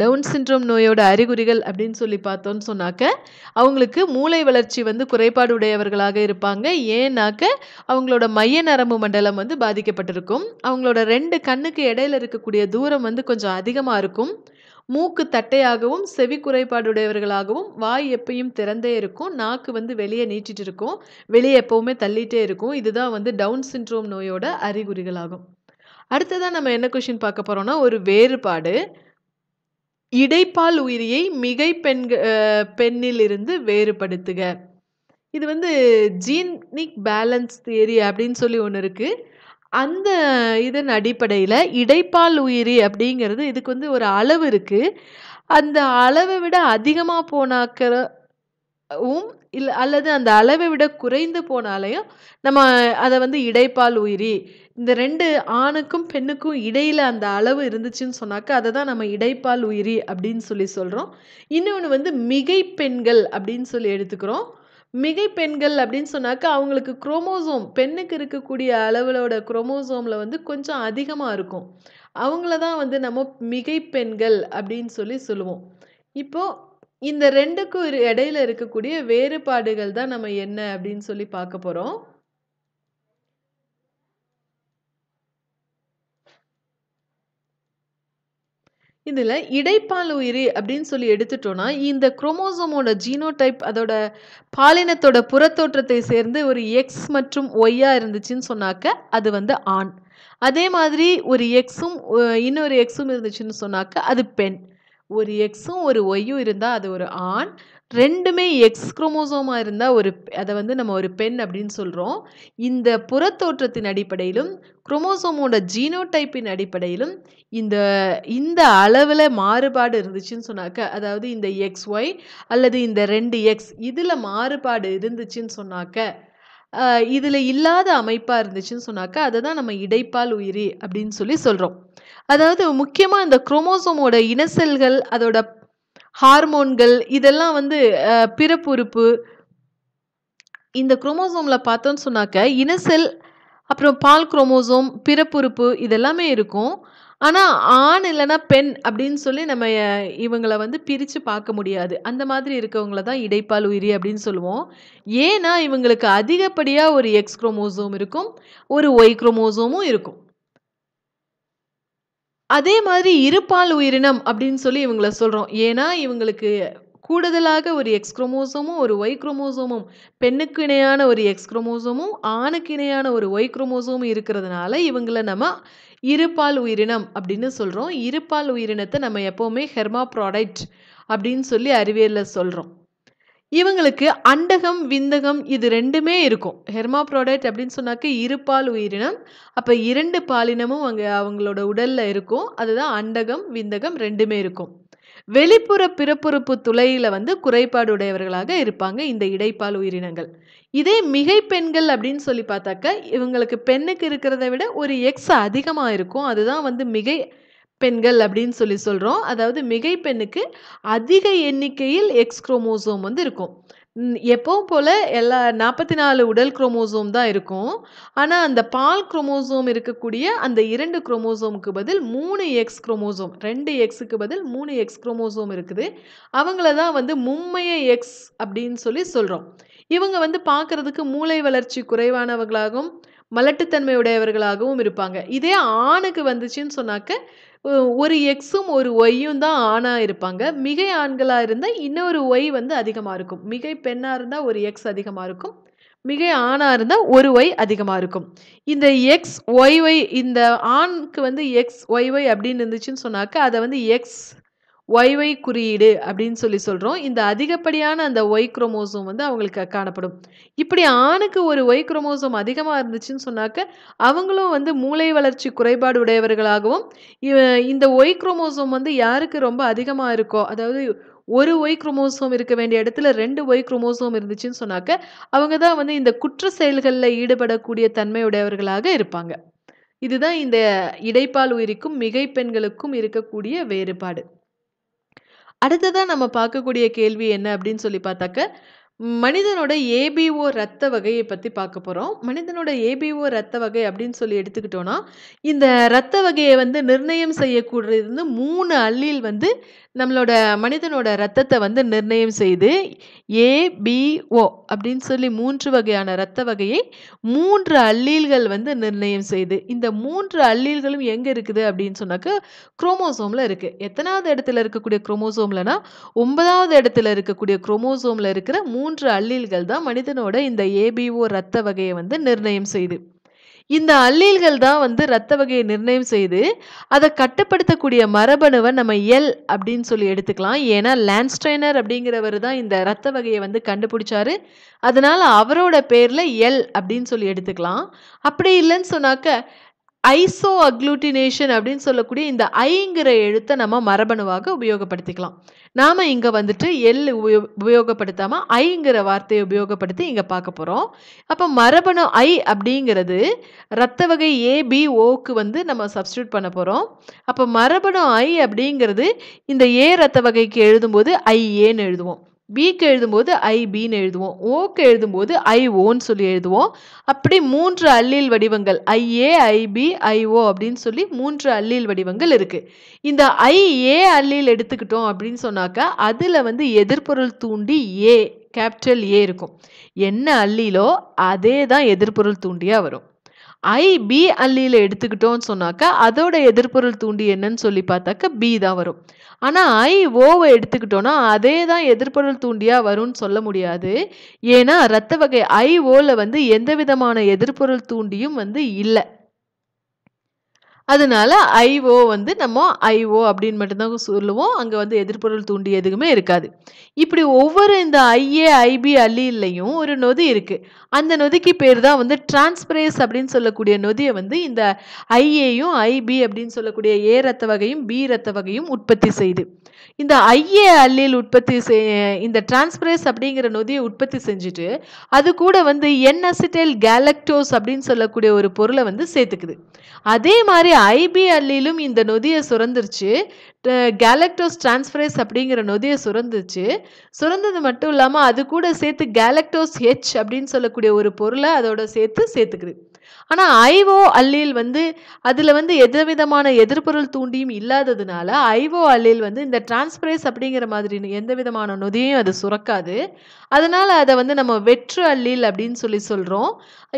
டவுன் சின்ட்ரோம் நோயோட அறிகுறிகள் அப்படின்னு சொல்லி பார்த்தோம்னு சொன்னாக்க அவங்களுக்கு மூளை வளர்ச்சி வந்து குறைபாடு உடையவர்களாக இருப்பாங்க ஏன்னாக்க அவங்களோட மைய நரம்பு மண்டலம் வந்து பாதிக்கப்பட்டிருக்கும் அவங்களோட ரெண்டு கண்ணுக்கு இடையில இருக்கக்கூடிய தூரம் வந்து கொஞ்சம் அதிகமாக இருக்கும் மூக்கு தட்டையாகவும் செவி குறைபாடுடையவர்களாகவும் வாய் எப்பயும் திறந்தே இருக்கும் நாக்கு வந்து வெளியே நீட்டிட்டு இருக்கும் வெளியே எப்போவுமே தள்ளிட்டே இருக்கும் இதுதான் வந்து டவுன் சின்ட்ரோம் நோயோட அறிகுறிகளாகும் அடுத்ததாக நம்ம என்ன கொஷின் பார்க்க போறோம்னா ஒரு வேறுபாடு இடைப்பால் உயிரியை மிகை பெண்க பெண்ணிலிருந்து வேறுபடுத்துக இது வந்து ஜீனிக் பேலன்ஸ் தியரி அப்படின்னு சொல்லி ஒன்று இருக்குது அந்த இதன் அடிப்படையில் இடைப்பால் உயிரி அப்படிங்கிறது இதுக்கு வந்து ஒரு அளவு இருக்குது அந்த அளவை விட அதிகமாக போனாக்கவும் இல்லை அல்லது அந்த அளவை விட குறைந்து போனாலையும் நம்ம அதை வந்து இடைப்பால் உயிரி இந்த ரெண்டு ஆணுக்கும் பெண்ணுக்கும் இடையில் அந்த அளவு இருந்துச்சுன்னு சொன்னாக்க அதை தான் நம்ம இடைப்பால் உயிரி அப்படின்னு சொல்லி சொல்கிறோம் இன்னொன்று வந்து மிகை பெண்கள் அப்படின்னு சொல்லி எடுத்துக்கிறோம் மிகை பெண்கள் அப்படின்னு சொன்னாக்கா அவங்களுக்கு குரோமோசோம் பெண்ணுக்கு இருக்கக்கூடிய அளவிலோட குரோமோசோமில் வந்து கொஞ்சம் அதிகமாக இருக்கும் அவங்கள தான் வந்து நம்ம மிகை பெண்கள் அப்படின்னு சொல்லி சொல்லுவோம் இப்போது இந்த ரெண்டுக்கும் இடையில இருக்கக்கூடிய வேறுபாடுகள் தான் நம்ம என்ன அப்படின்னு சொல்லி பார்க்க போகிறோம் இதில் இடைப்பால் உயிரி அப்படின்னு சொல்லி எடுத்துட்டோன்னா இந்த குரோமோசோமோட ஜீனோடைப் அதோட பாலினத்தோட புறத்தோற்றத்தை சேர்ந்து ஒரு எக்ஸ் மற்றும் ஒய்யா இருந்துச்சுன்னு சொன்னாக்க அது வந்து ஆண் அதே மாதிரி ஒரு எக்ஸும் இன்னொரு எக்ஸும் இருந்துச்சுன்னு சொன்னாக்க அது பெண் ஒரு எக்ஸும் ஒரு ஒய்யும் இருந்தால் அது ஒரு ஆண் ரெண்டுமே எக்ஸ் குரோமோசோமாக இருந்தால் ஒரு அதை வந்து நம்ம ஒரு பெண் அப்படின்னு சொல்கிறோம் இந்த புறத்தோற்றத்தின் அடிப்படையிலும் குரோமோசோமோட ஜீனோடைப்பின் அடிப்படையிலும் இந்த இந்த அளவில் மாறுபாடு இருந்துச்சுன்னு சொன்னாக்க அதாவது இந்த எக்ஸ் ஒய் அல்லது இந்த ரெண்டு எக்ஸ் இதில் மாறுபாடு இருந்துச்சுன்னு சொன்னாக்க இதில் இல்லாத அமைப்பாக இருந்துச்சுன்னு சொன்னாக்கா அதை தான் நம்ம இடைப்பால் உயிரி அப்படின்னு சொல்லி சொல்கிறோம் அதாவது முக்கியமாக இந்த குரோமோசோமோட இனசெல்கள் அதோட ஹார்மோன்கள் இதெல்லாம் வந்து பிறப்புறுப்பு இந்த குரோமோசோமில் பார்த்தோன்னு சொன்னாக்க இனசெல் அப்புறம் பால் குரோமோசோம் பிறப்புறுப்பு இதெல்லாமே இருக்கும் ஆனால் ஆண் இல்லைனா பெண் அப்படின்னு சொல்லி நம்ம இவங்களை வந்து பிரித்து பார்க்க முடியாது அந்த மாதிரி இருக்கவங்கள தான் இடைப்பால் உயிரி அப்படின்னு சொல்லுவோம் ஏன்னா இவங்களுக்கு அதிகப்படியாக ஒரு எக்ஸ் குரோமோசோம் இருக்கும் ஒரு ஒய் குரோமோசோமும் இருக்கும் அதே மாதிரி இருபால் உயிரினம் அப்படின்னு சொல்லி இவங்களை சொல்கிறோம் ஏன்னா இவங்களுக்கு கூடுதலாக ஒரு எக்ஸ்க்ரோமோசோமும் ஒரு ஒய் பெண்ணுக்கு இணையான ஒரு எக்ஸ்க்ரோமோசோமும் ஆணுக்கு இணையான ஒரு ஒய் இருக்கிறதுனால இவங்களை நம்ம இருபால் உயிரினம் அப்படின்னு சொல்கிறோம் இருபால் உயிரினத்தை நம்ம எப்போவுமே ஹெர்மா ப்ராடக்ட் அப்படின்னு சொல்லி அறிவியலில் சொல்கிறோம் இவங்களுக்கு அண்டகம் விந்தகம் இது ரெண்டுமே இருக்கும் ஹெர்மா ப்ராடக்ட் அப்படின்னு சொன்னாக்க இருபால் உயிரினம் அப்போ இரண்டு பாலினமும் அங்கே அவங்களோட உடலில் இருக்கும் அதுதான் அண்டகம் விந்தகம் ரெண்டுமே இருக்கும் வெளிப்புற பிறப்புறுப்பு துளையில் வந்து குறைபாடு உடையவர்களாக இருப்பாங்க இந்த இடைப்பால் உயிரினங்கள் இதே மிகை பெண்கள் அப்படின்னு சொல்லி பார்த்தாக்க இவங்களுக்கு பெண்ணுக்கு இருக்கிறத விட ஒரு எக்ஸ் அதிகமாக இருக்கும் அதுதான் வந்து மிகை பெண்கள் அப்படின்னு சொல்லி சொல்கிறோம் அதாவது மிகை பெண்ணுக்கு அதிக எண்ணிக்கையில் எக்ஸ் குரோமோசோம் வந்து இருக்கும் எப்பவும் போல் எல்லா நாற்பத்தி நாலு உடல் குரோமோசோம் தான் இருக்கும் ஆனால் அந்த பால் குரோமோசோம் இருக்கக்கூடிய அந்த இரண்டு குரோமோசோமுக்கு பதில் மூணு எக்ஸ் குரோமோசோம் ரெண்டு எக்ஸுக்கு பதில் மூணு எக்ஸ் குரோமோசோம் இருக்குது அவங்கள தான் வந்து மும்மைய எக்ஸ் அப்படின்னு சொல்லி சொல்கிறோம் இவங்க வந்து பார்க்குறதுக்கு மூளை வளர்ச்சி குறைவானவர்களாகவும் மலட்டுத்தன்மையுடையவர்களாகவும் இருப்பாங்க இதே ஆணுக்கு வந்துச்சுன்னு சொன்னாக்க ஒரு எக்ஸும் ஒரு ஒய்யும் தான் ஆணாக இருப்பாங்க மிகை ஆண்களாக இருந்தால் இன்னொரு ஒய் வந்து அதிகமாக இருக்கும் மிகை பெண்ணாக இருந்தால் ஒரு எக்ஸ் அதிகமாக இருக்கும் மிகை ஆணாக இருந்தால் ஒரு ஒய் அதிகமாக இருக்கும் இந்த எக்ஸ் ஒய் ஒய் இந்த ஆணுக்கு வந்து எக்ஸ் ஒய் ஒய் அப்படின்னு இருந்துச்சுன்னு சொன்னாக்கா அதை வந்து எக்ஸ் ஒய்ஒய் குறியீடு அப்படின்னு சொல்லி சொல்கிறோம் இந்த அதிகப்படியான அந்த ஒய் குரோமோசோம் வந்து அவங்களுக்கு காணப்படும் இப்படி ஆணுக்கு ஒரு ஒய் குரோமோசோம் அதிகமாக இருந்துச்சுன்னு சொன்னாக்க அவங்களும் வந்து மூளை வளர்ச்சி குறைபாடு உடையவர்களாகவும் இந்த ஒய் குரோமோசோம் வந்து யாருக்கு ரொம்ப அதிகமாக இருக்கோ அதாவது ஒரு ஒய் குரோமோசோம் இருக்க வேண்டிய இடத்துல ரெண்டு ஒய் குரோமோசோம் இருந்துச்சுன்னு சொன்னாக்க அவங்க தான் வந்து இந்த குற்ற செயல்களில் ஈடுபடக்கூடிய தன்மையுடையவர்களாக இருப்பாங்க இதுதான் இந்த இடைப்பால் உயிரிக்கும் மிகைப்பெண்களுக்கும் இருக்கக்கூடிய வேறுபாடு அடுத்ததாக நம்ம பார்க்கக்கூடிய கேள்வி என்ன அப்படின்னு சொல்லி பார்த்தாக்க மனிதனோட ஏபிஓ ரத்த வகையை பற்றி பார்க்க போகிறோம் மனிதனோட ஏபிஓ ரத்த வகை அப்படின்னு சொல்லி எடுத்துக்கிட்டோன்னா இந்த ரத்த வகையை வந்து நிர்ணயம் செய்யக்கூடியது வந்து மூணு அள்ளியில் வந்து நம்மளோட மனிதனோட ரத்தத்தை வந்து நிர்ணயம் செய்து ஏபிஓ அப்படின்னு சொல்லி மூன்று வகையான ரத்த வகையை மூன்று அல்லீல்கள் வந்து நிர்ணயம் செய்து இந்த மூன்று அல்லீல்களும் எங்கே இருக்குது அப்படின்னு சொன்னாக்க குரோமோசோமில் இருக்குது எத்தனாவது இடத்துல இருக்கக்கூடிய குரோமோசோம்லனா ஒன்பதாவது இடத்துல இருக்கக்கூடிய குரோமோசோமில் இருக்கிற மூன்று அல்லீல்கள் தான் மனிதனோட இந்த ஏபிஓ ரத்த வகையை வந்து நிர்ணயம் செய்து இந்த அல்லீல்கள் தான் வந்து இரத்த வகையை நிர்ணயம் செய்து அதை கட்டுப்படுத்தக்கூடிய மரபணுவை நம்ம எல் அப்படின்னு சொல்லி எடுத்துக்கலாம் ஏன்னா லேண்ட்ஸ்டைனர் அப்படிங்கிறவர் தான் இந்த இரத்த வகையை வந்து கண்டுபிடிச்சாரு அதனால் அவரோட பேரில் எல் அப்படின்னு சொல்லி எடுத்துக்கலாம் அப்படி இல்லைன்னு சொன்னாக்க ஐசோ அக்ளூட்டினேஷன் அப்படின்னு சொல்லக்கூடிய இந்த ஐங்கிற எழுத்தை நம்ம மரபணுவாக உபயோகப்படுத்திக்கலாம் நாம் இங்கே வந்துட்டு எல் உபயோ உபயோகப்படுத்தாமல் ஐங்கிற வார்த்தையை உபயோகப்படுத்தி இங்கே பார்க்க போகிறோம் அப்போ மரபணு ஐ அப்படிங்கிறது ரத்த வகை ஏபி ஓக்கு வந்து நம்ம சப்ஸ்டியூட் பண்ண போகிறோம் அப்போ மரபணு ஐ அப்படிங்கிறது இந்த ஏ ரத்த வகைக்கு எழுதும்போது ஐஏன்னு எழுதுவோம் பிக்கு எழுதும்போது ஐ பின்னு எழுதுவோம் ஓக்கு எழுதும்போது ஐ ஓன்னு சொல்லி எழுதுவோம் அப்படி மூன்று அல்லில் வடிவங்கள் ஐஏ ஐபி ஐஓ அப்படின்னு சொல்லி மூன்று அல்லில் வடிவங்கள் இருக்குது இந்த ஐ ஏ அல்லில் எடுத்துக்கிட்டோம் அப்படின்னு சொன்னாக்கா அதில் வந்து எதிர்பொருள் தூண்டி ஏ கேபிட்டல் ஏ இருக்கும் என்ன அல்லிலோ அதே தான் எதிர்பொருள் தூண்டியாக வரும் ஐ பி அல்லியில் எடுத்துக்கிட்டோம்னு சொன்னாக்கா அதோட எதிர்பொருள் தூண்டி என்னன்னு சொல்லி பார்த்தாக்க பி தான் வரும் ஆனால் ஐ ஓவை எடுத்துக்கிட்டோன்னா அதே தான் எதிர்பொருள் தூண்டியாக வரும்னு சொல்ல முடியாது ஏன்னா ரத்த வகை ஐ ஓவில் வந்து எந்த விதமான எதிர்பொருள் தூண்டியும் வந்து இல்லை அதனால ஐஓ வந்து நம்ம ஐஓ அப்படின்னு மட்டும்தான் சொல்லுவோம் அங்கே வந்து எதிர்பொருள் தூண்டி எதுவுமே இருக்காது இப்படி ஒவ்வொரு இந்த ஐஏ ஐபி அலிலையும் ஒரு நொதி இருக்குது அந்த நொதிக்கு பேர் தான் வந்து டிரான்ஸ்பிரேஸ் அப்படின்னு சொல்லக்கூடிய நொதியை வந்து இந்த ஐஏயும் ஐபி அப்படின்னு சொல்லக்கூடிய ஏ ரத்த வகையும் பி ரத்த வகையும் உற்பத்தி செய்து இந்த ஐஏ அல்லில் உற்பத்தி இந்த டிரான்ஸ்பிரேஸ் அப்படிங்கிற நொதியை உற்பத்தி செஞ்சுட்டு அது கூட வந்து என்அசிட்டைல் கேலக்டோஸ் அப்படின்னு சொல்லக்கூடிய ஒரு பொருளை வந்து சேர்த்துக்குது அதே மாதிரி ஐபி அல்லிலும் இந்த நொதியை சுரந்துருச்சு கேலக்டோஸ் டிரான்ஸ்பிரேஸ் அப்படிங்கிற நொதியை சுரந்துச்சு சுரந்தது மட்டும் இல்லாமல் அது கூட சேர்த்து கேலக்டோஸ் ஹெச் அப்படின்னு சொல்லக்கூடிய ஒரு பொருளை அதோட சேர்த்து சேர்த்துக்குது ஆனால் ஐஓ அல்லில் வந்து அதில் வந்து எதவிதமான எதிர்பொருள் தூண்டியும் இல்லாததுனால ஐஓ அல்லில் வந்து இந்த டிரான்ஸ்பிரேஸ் அப்படிங்கிற மாதிரி எந்த விதமான நொதியும் அது சுரக்காது அதனால் அதை வந்து நம்ம வெற்று அல்லில் அப்படின்னு சொல்லி சொல்கிறோம்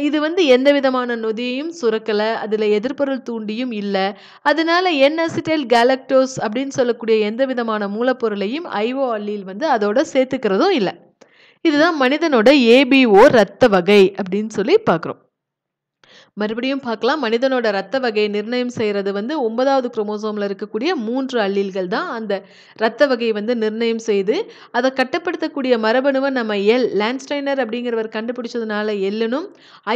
இது வந்து எந்த விதமான நொதியையும் சுரக்கலை அதில் எதிர்பொருள் தூண்டியும் இல்லை அதனால் என் கேலக்டோஸ் அப்படின்னு சொல்லக்கூடிய எந்த விதமான மூலப்பொருளையும் ஐஓ அல்லில் வந்து அதோட சேர்த்துக்கிறதும் இல்லை இதுதான் மனிதனோட ஏபிஓ ரத்த வகை அப்படின்னு சொல்லி பார்க்குறோம் மறுபடியும் பார்க்கலாம் மனிதனோட ரத்த வகையை நிர்ணயம் செய்கிறது வந்து ஒன்பதாவது குரோமோசோமில் இருக்கக்கூடிய மூன்று அள்ளில்கள் தான் அந்த ரத்த வகையை வந்து நிர்ணயம் செய்து அதை கட்டுப்படுத்தக்கூடிய மரபணுவை நம்ம எல் லேண்ட்ஸ்டைனர் அப்படிங்கிறவர் கண்டுபிடிச்சதுனால எல்லுனும்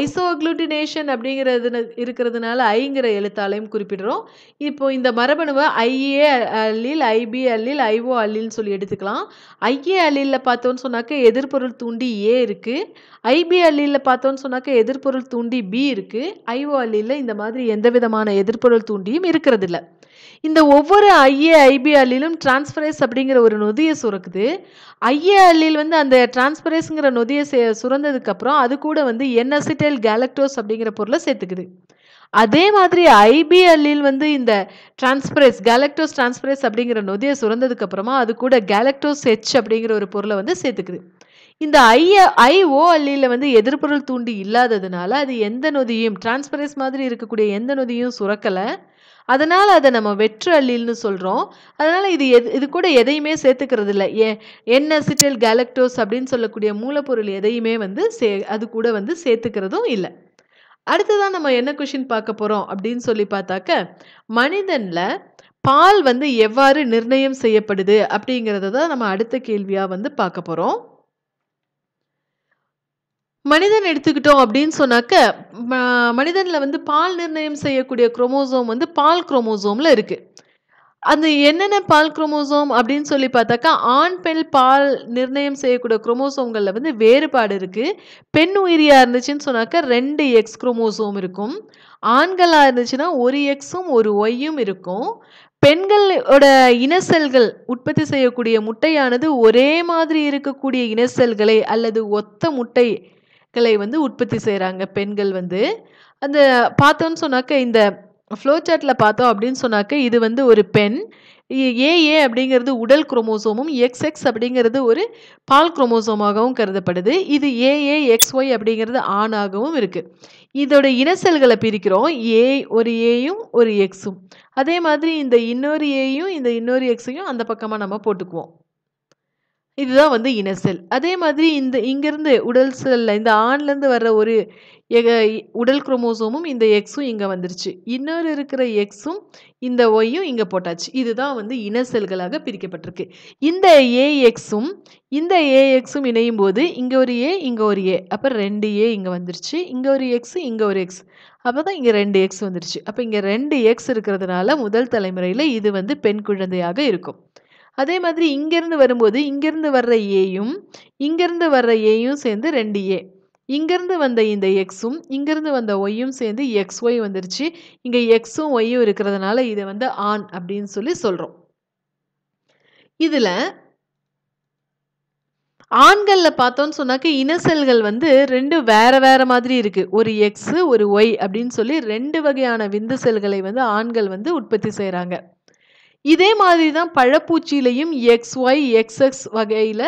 ஐசோக்ளூட்டினேஷன் அப்படிங்கிறது இருக்கிறதுனால ஐங்கிற எழுத்தாலையும் குறிப்பிடுறோம் இப்போ இந்த மரபணுவை ஐஏ அல்லில் ஐபி அல்லில் ஐஓ அல்லில்னு சொல்லி எடுத்துக்கலாம் ஐஏ அல்லில் பார்த்தோன்னு சொன்னாக்க எதிர்பொருள் தூண்டி ஏ இருக்குது ஐபி அள்ளியில் பார்த்தோன்னு சொன்னாக்க எதிர்பொருள் தூண்டி பி இருக்குது ஐஓ அள்ளியில் இந்த மாதிரி எந்த விதமான எதிர்பொருள் தூண்டியும் இருக்கிறதில்ல இந்த ஒவ்வொரு ஐஏ ஐபி டிரான்ஸ்பரேஸ் அப்படிங்கிற ஒரு நொதியை சுரக்குது ஐஏ அள்ளியில் வந்து அந்த டிரான்ஸ்பரேஸுங்கிற நொதியை சே சுரந்ததுக்கப்புறம் அது கூட வந்து என்அசிட்டைல் கேலக்டோஸ் அப்படிங்கிற பொருளை சேர்த்துக்குது அதே மாதிரி ஐபிஎல்லில் வந்து இந்த டிரான்ஸ்பரேஸ் கேலக்டோஸ் டிரான்ஸ்பரேஸ் அப்படிங்கிற நொதியை சுரந்ததுக்கப்புறமா அது கூட கேலக்டோஸ் ஹெச் அப்படிங்கிற ஒரு பொருளை வந்து சேர்த்துக்குது இந்த ஐய அல்லியில் வந்து எதிர்பொருள் தூண்டி இல்லாததுனால அது எந்த நொதியும் டிரான்ஸ்பரன்ஸ் மாதிரி இருக்கக்கூடிய எந்த நொதியும் சுரக்கலை அதனால் அதை நம்ம வெற்று அள்ளின்னு சொல்கிறோம் அதனால் இது எது இது கூட எதையுமே சேர்த்துக்கிறது இல்லை ஏ என்ன சிட்டல் கேலக்டோஸ் அப்படின்னு சொல்லக்கூடிய மூலப்பொருள் எதையுமே வந்து சே அது கூட வந்து சேர்த்துக்கிறதும் இல்லை அடுத்ததான் நம்ம என்ன கொஷின் பார்க்க போகிறோம் அப்படின்னு சொல்லி பார்த்தாக்க மனிதனில் பால் வந்து எவ்வாறு நிர்ணயம் செய்யப்படுது அப்படிங்கிறத தான் நம்ம அடுத்த கேள்வியாக வந்து பார்க்க போகிறோம் மனிதன் எடுத்துக்கிட்டோம் அப்படின்னு சொன்னாக்க மனிதனில் வந்து பால் நிர்ணயம் செய்யக்கூடிய குரோமோசோம் வந்து பால் குரோமோசோமில் இருக்குது அந்த என்னென்ன பால் குரோமோசோம் அப்படின்னு சொல்லி பார்த்தாக்கா ஆண் பெண் பால் நிர்ணயம் செய்யக்கூடிய குரோமோசோம்களில் வந்து வேறுபாடு இருக்குது பெண் உயிரியாக இருந்துச்சுன்னு சொன்னாக்கா ரெண்டு எக்ஸ் குரோமோசோம் இருக்கும் ஆண்களாக இருந்துச்சுன்னா ஒரு எக்ஸும் ஒரு ஒய்யும் இருக்கும் பெண்களோட இனசெல்கள் உற்பத்தி செய்யக்கூடிய முட்டையானது ஒரே மாதிரி இருக்கக்கூடிய இனசெல்களை அல்லது ஒத்த முட்டை களை வந்து உற்பத்தி செய்கிறாங்க பெண்கள் வந்து அந்த பார்த்தோன்னு சொன்னாக்க இந்த ஃப்ளோ சார்ட்டில் பார்த்தோம் அப்படின்னு சொன்னாக்க இது வந்து ஒரு பெண் ஏஏ அப்படிங்கிறது உடல் குரோமோசோமும் எக்ஸ் எக்ஸ் அப்படிங்கிறது ஒரு பால் குரோமோசோமாகவும் கருதப்படுது இது ஏஏ எக்ஸ் ஒய் அப்படிங்கிறது ஆணாகவும் இருக்குது இதோட இனசெல்களை பிரிக்கிறோம் ஏ ஒரு ஏயும் ஒரு எக்ஸும் அதே மாதிரி இந்த இன்னொரு ஏயும் இந்த இன்னொரு எக்ஸையும் அந்த பக்கமாக நம்ம போட்டுக்குவோம் இதுதான் வந்து இனசெல் அதே மாதிரி இந்த இங்கேருந்து உடல் செல்லில் இந்த ஆண்லேருந்து வர்ற ஒரு உடல் குரோமோசோமும் இந்த எக்ஸும் இங்கே வந்துருச்சு இன்னொரு இருக்கிற எக்ஸும் இந்த ஒய்யும் இங்கே போட்டாச்சு இதுதான் வந்து இன செல்களாக பிரிக்கப்பட்டிருக்கு இந்த ஏ எக்ஸும் இந்த ஏஎக்ஸும் இணையும் போது இங்கே ஒரு ஏ இங்கே ஒரு ஏ அப்போ ரெண்டு ஏ இங்கே வந்துருச்சு இங்கே ஒரு எக்ஸ் இங்கே ஒரு எக்ஸ் அப்போ தான் இங்கே ரெண்டு எக்ஸ் வந்துருச்சு அப்போ இங்கே ரெண்டு எக்ஸ் இருக்கிறதுனால முதல் தலைமுறையில் இது வந்து பெண் குழந்தையாக இருக்கும் அதே மாதிரி இங்கேருந்து வரும்போது இங்கேருந்து வர்ற ஏயும் இங்கேருந்து வர்ற ஏயும் சேர்ந்து ரெண்டு ஏ இங்கேருந்து வந்த இந்த எக்ஸும் இங்கேருந்து வந்த ஒய்யும் சேர்ந்து எக்ஸ் ஒய் வந்துருச்சு இங்கே எக்ஸும் ஒய்யும் இருக்கிறதுனால இதை வந்து ஆன் அப்படின்னு சொல்லி சொல்கிறோம் இதில் ஆண்களில் பார்த்தோன்னு சொன்னாக்க இனசெல்கள் வந்து ரெண்டு வேறு வேறு மாதிரி இருக்குது ஒரு எக்ஸு ஒரு ஒய் அப்படின்னு சொல்லி ரெண்டு வகையான விந்து செல்களை வந்து ஆண்கள் வந்து உற்பத்தி செய்கிறாங்க இதே மாதிரி தான் பழப்பூச்சியிலையும் எக்ஸ் ஒய் எக்ஸ்எக்ஸ் வகையில்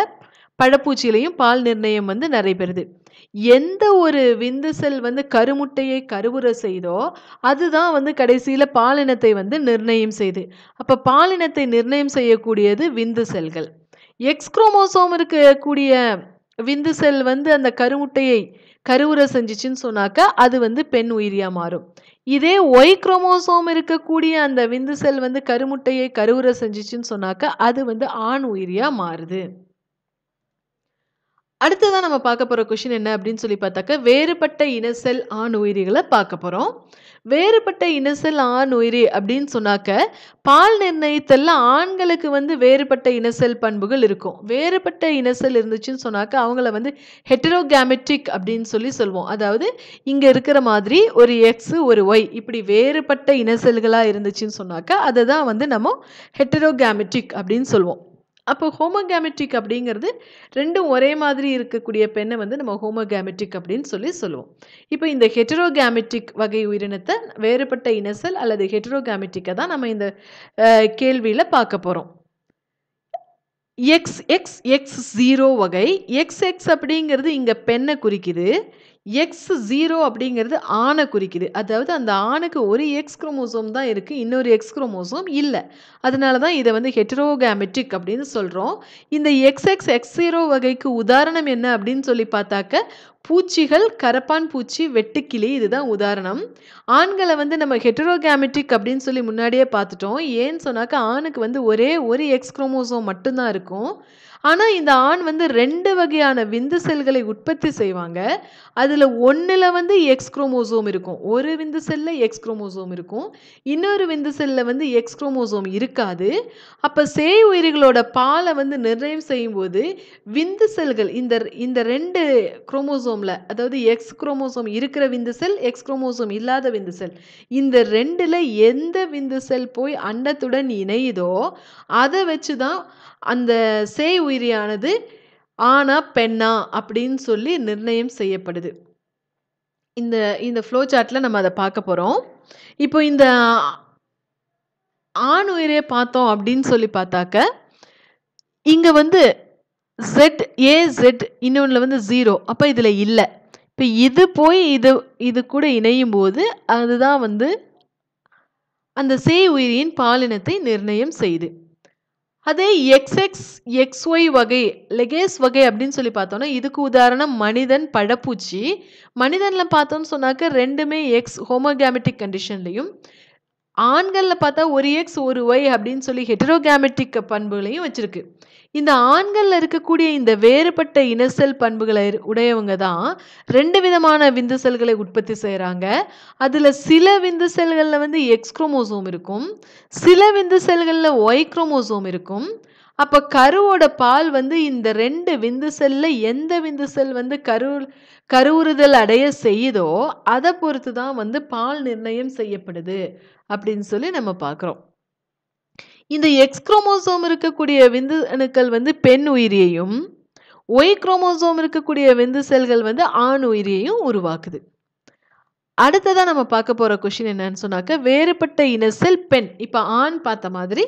பழப்பூச்சியிலையும் பால் நிர்ணயம் வந்து நடைபெறுது எந்த ஒரு விந்து செல் வந்து கருமுட்டையை கருவுற செய்தோ அதுதான் வந்து கடைசியில் பாலினத்தை வந்து நிர்ணயம் செய்து அப்போ பாலினத்தை நிர்ணயம் செய்யக்கூடியது விந்து செல்கள் எக்ஸ் குரோமோசோம் இருக்கக்கூடிய விந்து செல் வந்து அந்த கருமுட்டையை கருவுற செஞ்சிச்சின்னு சொன்னாக்கா அது வந்து பெண் உயிரியாக மாறும் இதே ஒய் குரோமோசோம் இருக்கக்கூடிய அந்த விந்து செல் வந்து கருமுட்டையை கருவுற செஞ்சிச்சுன்னு சொன்னாக்கா அது வந்து ஆண் உயிரியாக மாறுது அடுத்ததான் நம்ம பார்க்க போகிற கொஷின் என்ன அப்படின்னு சொல்லி பார்த்தாக்க வேறுபட்ட இனசெல் ஆண் உயிரிகளை பார்க்க போகிறோம் வேறுபட்ட இனசெல் ஆண் உயிரி அப்படின்னு சொன்னாக்க பால் நிர்ணயத்தில் ஆண்களுக்கு வந்து வேறுபட்ட இனசெல் பண்புகள் இருக்கும் வேறுபட்ட இனசெல் இருந்துச்சுன்னு சொன்னாக்க அவங்கள வந்து ஹெட்டரோகேமெட்ரிக் அப்படின்னு சொல்லி சொல்லுவோம் அதாவது இங்கே இருக்கிற மாதிரி ஒரு எக்ஸு ஒரு ஒய் இப்படி வேறுபட்ட இனசெல்களாக இருந்துச்சுன்னு சொன்னாக்க அதை தான் வந்து நம்ம ஹெட்டரோகேமெட்ரிக் அப்படின்னு சொல்லுவோம் அப்போ ஹோமோகேமெட்ரிக் அப்படிங்கிறது ரெண்டும் ஒரே மாதிரி இருக்கக்கூடிய பெண்ணை வந்து நம்ம ஹோமோகேமெட்ரிக் அப்படின்னு சொல்லி சொல்லுவோம் இப்போ இந்த ஹெட்ரோகேமெட்ரிக் வகை உயிரினத்தை வேறுபட்ட இனசல் அல்லது ஹெட்ரோகேமெட்ரிக்கை தான் நம்ம இந்த கேள்வியில் பார்க்க போகிறோம் எக்ஸ் எக்ஸ் எக்ஸ் ஜீரோ வகை எக்ஸ் எக்ஸ் அப்படிங்கிறது இங்கே பெண்ணை குறிக்குது எக்ஸ் ஜீரோ அப்படிங்கிறது ஆணை குறிக்குது அதாவது அந்த ஆணுக்கு ஒரு எக்ஸ் குரோமோசோம் தான் இருக்குது இன்னொரு எக்ஸ் குரோமோசோம் இல்லை அதனால தான் இதை வந்து ஹெட்ரோகேமெட்ரிக் அப்படின்னு சொல்கிறோம் இந்த எக்ஸ் எக்ஸ் எக்ஸ் ஜீரோ வகைக்கு உதாரணம் என்ன அப்படின்னு சொல்லி பார்த்தாக்க பூச்சிகள் கரப்பான் பூச்சி வெட்டுக்கிளி இதுதான் உதாரணம் ஆண்களை வந்து நம்ம ஹெட்ரோகேமெட்ரிக் அப்படின்னு சொல்லி முன்னாடியே பார்த்துட்டோம் ஏன்னு சொன்னாக்கா ஆணுக்கு வந்து ஒரே ஒரு எக்ஸ் குரோமோசோம் மட்டும்தான் இருக்கும் ஆனால் இந்த ஆண் வந்து ரெண்டு வகையான விந்து செல்களை உற்பத்தி செய்வாங்க அதில் ஒன்றில் வந்து எக்ஸ் குரோமோசோம் இருக்கும் ஒரு விந்து செல்லில் எக்ஸ் குரோமோசோம் இருக்கும் இன்னொரு விந்து செல்லில் வந்து எக்ஸ் குரோமோசோம் இருக்காது அப்போ சேய் உயிரிகளோட பாலை வந்து நிர்ணயம் செய்யும்போது விந்து செல்கள் இந்த இந்த ரெண்டு குரோமோசோமில் அதாவது எக்ஸ் குரோமோசோம் இருக்கிற விந்து செல் எக்ஸ் குரோமோசோம் இல்லாத விந்து செல் இந்த ரெண்டில் எந்த விந்து செல் போய் அண்டத்துடன் இணையுதோ அதை வச்சு தான் அந்த சேய் உயிரியானது ஆனா பெண்ணா அப்படின்னு சொல்லி நிர்ணயம் செய்யப்படுது இந்த இந்த ஃப்ளோ சார்ட்டில் நம்ம அதை பார்க்க போகிறோம் இப்போ இந்த ஆண் உயிரே பார்த்தோம் அப்படின்னு சொல்லி பார்த்தாக்க இங்கே வந்து ஜெட் ஏ ஜெட் இன்னொன்றில் வந்து ஜீரோ அப்போ இதில் இல்லை இப்போ இது போய் இது இது கூட இணையும் போது அதுதான் வந்து அந்த சே உயிரியின் பாலினத்தை நிர்ணயம் செய்து அதே எக்ஸ் எக்ஸ் எக்ஸ் ஒய் வகை லெகேஸ் வகை அப்படின்னு சொல்லி பார்த்தோன்னா இதுக்கு உதாரணம் மனிதன் பழப்பூச்சி மனிதனில் பார்த்தோம்னு சொன்னாக்க ரெண்டுமே எக்ஸ் ஹோமோகேமெட்டிக் கண்டிஷன்லையும் ஆண்களில் பார்த்தா ஒரு எக்ஸ் ஒரு ஒய் அப்படின்னு சொல்லி ஹெட்ரோகேமெட்டிக் பண்புகளையும் வச்சுருக்கு இந்த ஆண்களில் இருக்கக்கூடிய இந்த வேறுபட்ட இனசெல் பண்புகளை உடையவங்க தான் ரெண்டு விதமான விந்து செல்களை உற்பத்தி செய்கிறாங்க அதில் சில விந்து செல்களில் வந்து எக்ஸ்க்ரோமோசோம் இருக்கும் சில விந்து செல்களில் ஒய்க்ரோமோசோம் இருக்கும் அப்போ கருவோட பால் வந்து இந்த ரெண்டு விந்து செல்ல எந்த விந்து செல் வந்து கரு கருவுறுதல் அடைய செய்யுதோ அதை பொறுத்து தான் வந்து பால் நிர்ணயம் செய்யப்படுது அப்படின்னு சொல்லி நம்ம பார்க்குறோம் இந்த எக்ஸ் குரோமோசோம் இருக்கக்கூடிய விந்து அணுக்கள் வந்து பெண் உயிரியையும் ஒய் குரோமோசோம் இருக்கக்கூடிய விந்து செல்கள் வந்து ஆண் உயிரியையும் உருவாக்குது அடுத்ததாக நம்ம பார்க்க போகிற கொஷின் என்னன்னு சொன்னாக்க வேறுபட்ட இனசெல் பெண் இப்போ ஆண் பார்த்த மாதிரி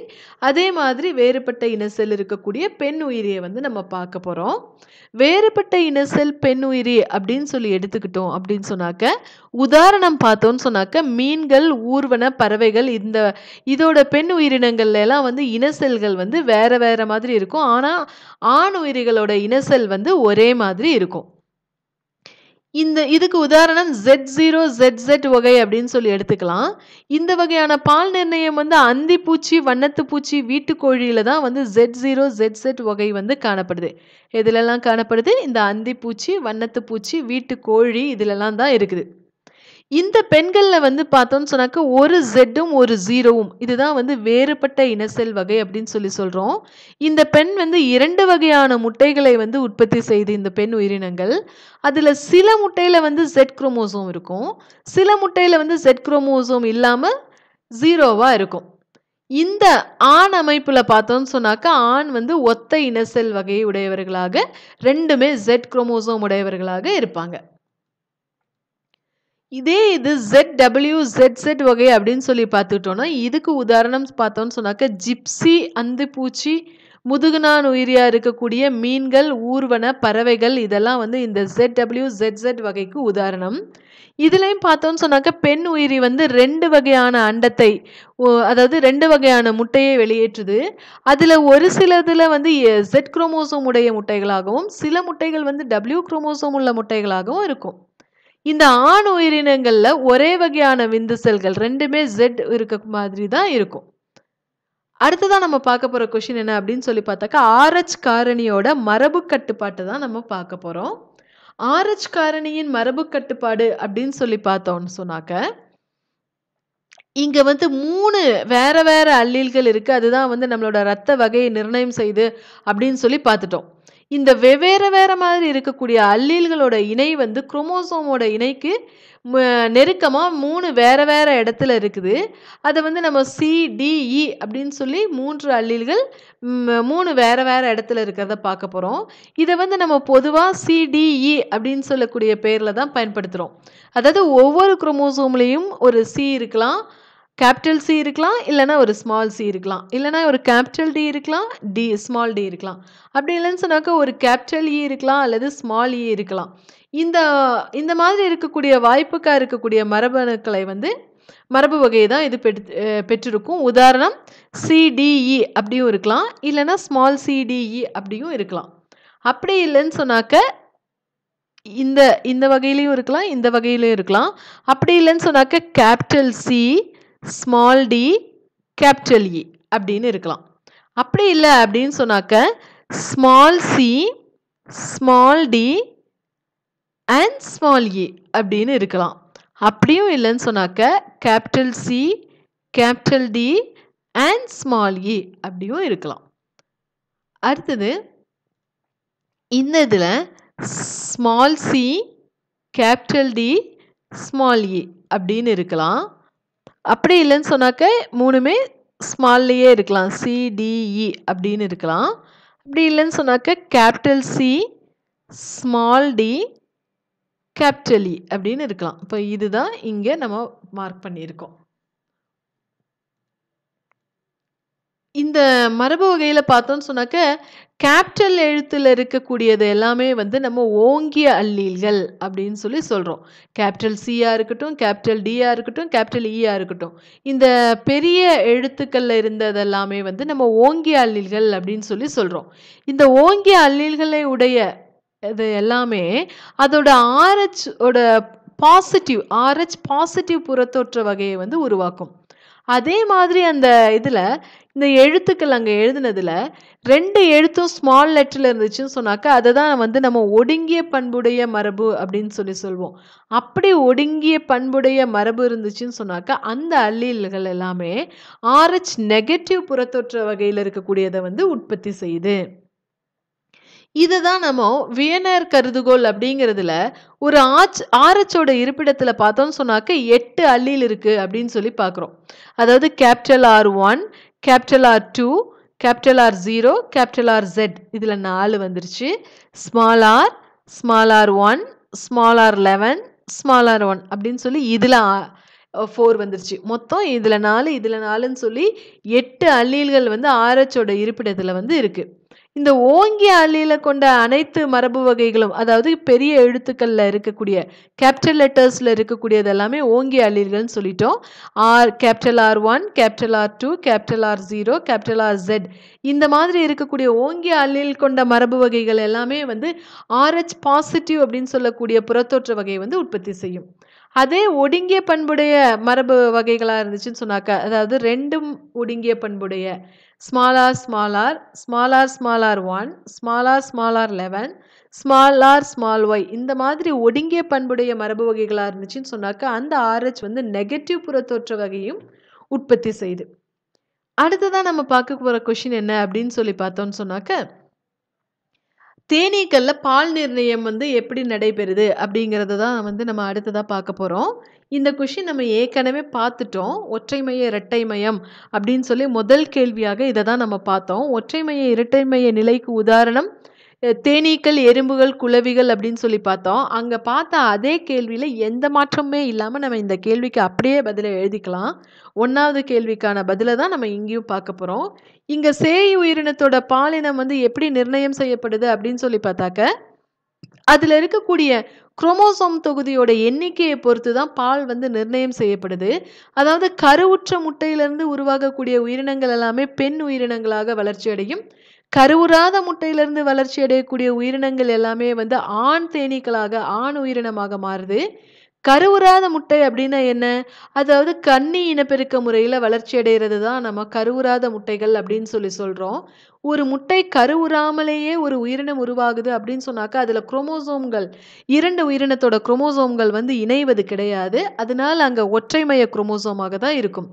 அதே மாதிரி வேறுபட்ட இனசெல் இருக்கக்கூடிய பெண் உயிரியை வந்து நம்ம பார்க்க போகிறோம் வேறுபட்ட இனசெல் பெண் உயிரி அப்படின்னு சொல்லி எடுத்துக்கிட்டோம் அப்படின்னு சொன்னாக்க உதாரணம் பார்த்தோன்னு சொன்னாக்க மீன்கள் ஊர்வன பறவைகள் இந்த இதோட பெண் உயிரினங்கள்லாம் வந்து இனசெல்கள் வந்து வேறு வேறு மாதிரி இருக்கும் ஆனால் ஆண் உயிரிகளோட இனசெல் வந்து ஒரே மாதிரி இருக்கும் இந்த இதுக்கு உதாரணம் ஜெட் ஜீரோ ஜெட் ஜெட் வகை அப்படின்னு சொல்லி எடுத்துக்கலாம் இந்த வகையான பால் நிர்ணயம் வந்து அந்திப்பூச்சி பூச்சி வீட்டுக்கோழியில் தான் வந்து ஜெட் ஜீரோ ஜெட் செட் வகை வந்து காணப்படுது இதிலெல்லாம் காணப்படுது இந்த அந்திப்பூச்சி பூச்சி வீட்டுக்கோழி இதிலெல்லாம் தான் இருக்குது இந்த பெண்களில் வந்து பார்த்தோம்னு சொன்னாக்க ஒரு ஜெட்டும் ஒரு ஜீரோவும் இதுதான் வந்து வேறுபட்ட இனசெல் வகை அப்படின்னு சொல்லி சொல்கிறோம் இந்த பெண் வந்து இரண்டு வகையான முட்டைகளை வந்து உற்பத்தி செய்து இந்த பெண் உயிரினங்கள் அதில் சில முட்டையில் வந்து ஜெட் குரோமோசோம் இருக்கும் சில முட்டையில் வந்து ஜெட் குரோமோசோம் இல்லாமல் ஜீரோவாக இருக்கும் இந்த ஆண் அமைப்பில் பார்த்தோம்னு சொன்னாக்கா ஆண் வந்து ஒத்த இனசெல் வகையை உடையவர்களாக ரெண்டுமே ஜெட் குரோமோசோம் உடையவர்களாக இருப்பாங்க இதே இது ஜெட் டபிள்யூ ஜெட் செட் வகை அப்படின்னு சொல்லி பார்த்துக்கிட்டோன்னா இதுக்கு உதாரணம் பார்த்தோம்னு சொன்னாக்க ஜிப்சி அந்து பூச்சி முதுகுநான் உயிரியாக இருக்கக்கூடிய மீன்கள் ஊர்வன பறவைகள் இதெல்லாம் வந்து இந்த ஜெட் டபிள்யூ ஜெட் ஜெட் வகைக்கு உதாரணம் இதுலேயும் பார்த்தோம்னு சொன்னாக்க பெண் உயிரி வந்து ரெண்டு வகையான அண்டத்தை அதாவது ரெண்டு வகையான முட்டையை வெளியேற்றுது அதில் ஒரு சிலதில் வந்து ஜெட் குரோமோசோம் உடைய முட்டைகளாகவும் சில முட்டைகள் வந்து டபிள்யூ குரோமோசோம் உள்ள முட்டைகளாகவும் இருக்கும் இந்த ஆண் உயிரினங்களில் ஒரே வகையான விந்து செல்கள் ரெண்டுமே ஜெட் இருக்க மாதிரி தான் இருக்கும் அடுத்ததான் நம்ம பார்க்க போகிற கொஷின் என்ன அப்படின்னு சொல்லி பார்த்தாக்கா ஆர்ஹெச் காரணியோட மரபு கட்டுப்பாட்டை தான் நம்ம பார்க்க போகிறோம் ஆர்ஹெச் காரணியின் மரபு கட்டுப்பாடு அப்படின்னு சொல்லி பார்த்தோம்னு சொன்னாக்க இங்கே வந்து மூணு வேற வேற அல்லீல்கள் இருக்குது அதுதான் வந்து நம்மளோட ரத்த வகையை நிர்ணயம் செய்யுது அப்படின்னு சொல்லி பார்த்துட்டோம் இந்த வெவ்வேறு வேறு மாதிரி இருக்கக்கூடிய அல்லீல்களோட இணை வந்து குரோமோசோமோட இணைக்கு நெருக்கமாக மூணு வேறு வேறு இடத்துல இருக்குது அதை வந்து நம்ம சிடிஇ e அப்படின்னு சொல்லி மூன்று அல்லீல்கள் மூணு வேற வேறு இடத்துல இருக்கிறத பார்க்க போகிறோம் இதை வந்து நம்ம பொதுவாக சிடிஇ e அப்படின்னு சொல்லக்கூடிய பேரில் தான் பயன்படுத்துகிறோம் அதாவது ஒவ்வொரு குரோமோசோம்லேயும் ஒரு சி இருக்கலாம் கேபிட்டல் சி இருக்கலாம் இல்லைனா ஒரு ஸ்மால் சி இருக்கலாம் இல்லைனா ஒரு கேபிட்டல் டி இருக்கலாம் டி ஸ்மால் டி இருக்கலாம் அப்படி இல்லைன்னு சொன்னாக்கா ஒரு கேபிட்டல் இ e இருக்கலாம் அல்லது ஸ்மால் இ e இருக்கலாம் இந்த இந்த மாதிரி இருக்கக்கூடிய வாய்ப்புக்காக இருக்கக்கூடிய மரபணுக்களை வந்து மரபு வகையை தான் இது பெற்றிருக்கும் உதாரணம் சிடிஇ e அப்படியும் இருக்கலாம் இல்லைனா ஸ்மால் சிடிஇ அப்படியும் இருக்கலாம் அப்படி இல்லைன்னு சொன்னாக்க இந்த இந்த வகையிலையும் இருக்கலாம் இந்த வகையிலையும் இருக்கலாம் அப்படி இல்லைன்னு சொன்னாக்க capital C small D capital E அப்படின்னு இருக்கலாம் அப்படி இல்லை அப்படின்னு சொன்னாக்க small C small D and small E அப்படின்னு இருக்கலாம் அப்படியும் இல்லைன்னு சொன்னாக்க capital C capital D and small E அப்படியும் இருக்கலாம் அடுத்தது இந்த இதில் small C capital D small E அப்படின்னு இருக்கலாம் அப்படி இல்லைன்னு சொன்னாக்க மூணுமே ஸ்மால்லையே இருக்கலாம் சிடிஇ e அப்படின்னு இருக்கலாம் அப்படி இல்லைன்னு சொன்னாக்க capital C small D capital E அப்படின்னு இருக்கலாம் இப்போ இதுதான் இங்கே நம்ம மார்க் பண்ணியிருக்கோம் இந்த மரபு வகையில் பார்த்தோன்னு சொன்னாக்க, கேபிட்டல் எழுத்துல இருக்கக்கூடியது எல்லாமே வந்து நம்ம ஓங்கிய அல்லீல்கள் அப்படின்னு சொல்லி சொல்கிறோம் கேபிட்டல் சியாக இருக்கட்டும், கேபிட்டல் டியாக இருக்கட்டும், கேபிட்டல் இயாக e இருக்கட்டும். இந்த பெரிய எழுத்துக்கள்ல இருந்ததெல்லாமே வந்து நம்ம ஓங்கிய அல்லீல்கள் அப்படின்னு சொல்லி சொல்கிறோம் இந்த ஓங்கிய அல்லீல்களை உடைய இது எல்லாமே அதோட ஆர்ஹெச் பாசிட்டிவ் ஆர்ஹெச் பாசிட்டிவ் புறத்தோற்ற வகையை வந்து உருவாக்கும். அதே மாதிரி அந்த இதில் இந்த எழுத்துக்கள் அங்கே எழுதுனதில் ரெண்டு எழுத்தும் ஸ்மால் லெட்டரில் இருந்துச்சுன்னு சொன்னாக்கா அதை தான் வந்து நம்ம ஒடுங்கிய பண்புடைய மரபு அப்படின்னு சொல்லி சொல்வோம் அப்படி ஒடுங்கிய பண்புடைய மரபு இருந்துச்சுன்னு சொன்னாக்கா அந்த அல்லீல்கள் எல்லாமே ஆர்ஹெச் நெகட்டிவ் புறத்தொற்ற வகையில் இருக்கக்கூடியதை வந்து உற்பத்தி செய்யுது இதுதான் நம்ம வியனர் கருதுகோள் அப்படிங்கிறதுல ஒரு ஆச் ஆரச்சோட இருப்பிடத்தில் பார்த்தோம்னு சொன்னாக்க எட்டு அள்ளியில் இருக்குது அப்படின்னு சொல்லி பார்க்குறோம் அதாவது capital R one capital R two capital R zero capital R Z இதில் நாலு வந்துருச்சு small R small R one small R eleven small R one அப்படின்னு சொல்லி இதில் ஃபோர் வந்துருச்சு மொத்தம் இதில் நாலு இதில் நாலுன்னு சொல்லி எட்டு அல்லீல்கள் வந்து ஆர்ஹெச்சோட இருப்பிடத்தில் வந்து இருக்குது இந்த ஓங்கி அலையில கொண்ட அனைத்து மரபு வகைகளும் அதாவது பெரிய எழுத்துக்களில் இருக்கக்கூடிய கேபிட்டல் லெட்டர்ஸில் இருக்கக்கூடியது எல்லாமே ஓங்கி அலீல்கள்னு சொல்லிட்டோம் R capital R one capital R two capital R zero capital R Z இந்த மாதிரி இருக்கக்கூடிய ஓங்கி அலில் கொண்ட மரபு வகைகள் எல்லாமே வந்து ஆர்ஹெச் பாசிட்டிவ் அப்படின்னு சொல்லக்கூடிய புறத்தோற்ற வகையை வந்து உற்பத்தி செய்யும் அதே ஒடுங்கிய பண்புடைய மரபு வகைகளாக இருந்துச்சுன்னு சொன்னாக்கா அதாவது ரெண்டும் ஒடுங்கிய பண்புடைய small r small r small r small r 1 small r small r 11 small R small Y இந்த மாதிரி ஒடுங்கிய பண்புடைய மரபு வகைகளாக இருந்துச்சுன்னு சொன்னாக்கா அந்த ஆர்ஹெச் வந்து நெகட்டிவ் புறத்தோற்ற வகையும் உற்பத்தி செய்யுது அடுத்ததாக நம்ம பார்க்க போகிற கொஷின் என்ன அப்படின்னு சொல்லி பார்த்தோம்னு சொன்னாக்க தேனீக்கல்ல பால் நிர்ணயம் வந்து எப்படி நடைபெறுது அப்படிங்கிறது தான் வந்து நம்ம அடுத்ததாக பார்க்க போகிறோம் இந்த கொஷின் நம்ம ஏற்கனவே பார்த்துட்டோம் ஒற்றை மைய இரட்டை மயம் அப்படின்னு சொல்லி முதல் கேள்வியாக இதை தான் நம்ம பார்த்தோம் ஒற்றை மைய இரட்டை மைய நிலைக்கு உதாரணம் தேனீக்கள் எறும்புகள் குளவிகள் அப்படின்னு சொல்லி பார்த்தோம் அங்கே பார்த்த அதே கேள்வியில் எந்த மாற்றமுமே இல்லாமல் நம்ம இந்த கேள்விக்கு அப்படியே பதிலை எழுதிக்கலாம் ஒன்றாவது கேள்விக்கான பதிலை தான் நம்ம இங்கேயும் பார்க்க போகிறோம் இங்கே சேய் உயிரினத்தோட பாலினம் வந்து எப்படி நிர்ணயம் செய்யப்படுது அப்படின்னு சொல்லி பார்த்தாக்க அதில் இருக்கக்கூடிய குரோமோசோம் தொகுதியோட எண்ணிக்கையை பொறுத்து தான் பால் வந்து நிர்ணயம் செய்யப்படுது அதாவது கருவுற்ற முட்டையிலிருந்து உருவாகக்கூடிய உயிரினங்கள் எல்லாமே பெண் உயிரினங்களாக வளர்ச்சி அடையும் கருவுறாத முட்டையிலிருந்து வளர்ச்சி அடையக்கூடிய உயிரினங்கள் எல்லாமே வந்து ஆண் தேனீக்களாக ஆண் உயிரினமாக மாறுது கருவுறாத முட்டை அப்படின்னா என்ன அதாவது கன்னி இனப்பெருக்க முறையில் வளர்ச்சி அடைகிறது தான் நம்ம கருவுறாத முட்டைகள் அப்படின்னு சொல்லி சொல்கிறோம் ஒரு முட்டை கருவுறாமலேயே ஒரு உயிரினம் உருவாகுது அப்படின்னு சொன்னாக்கா அதில் குரோமோசோம்கள் இரண்டு உயிரினத்தோட குரோமோசோம்கள் வந்து இணைவது கிடையாது அதனால் அங்கே ஒற்றைமய குரோமோசோமாக தான் இருக்கும்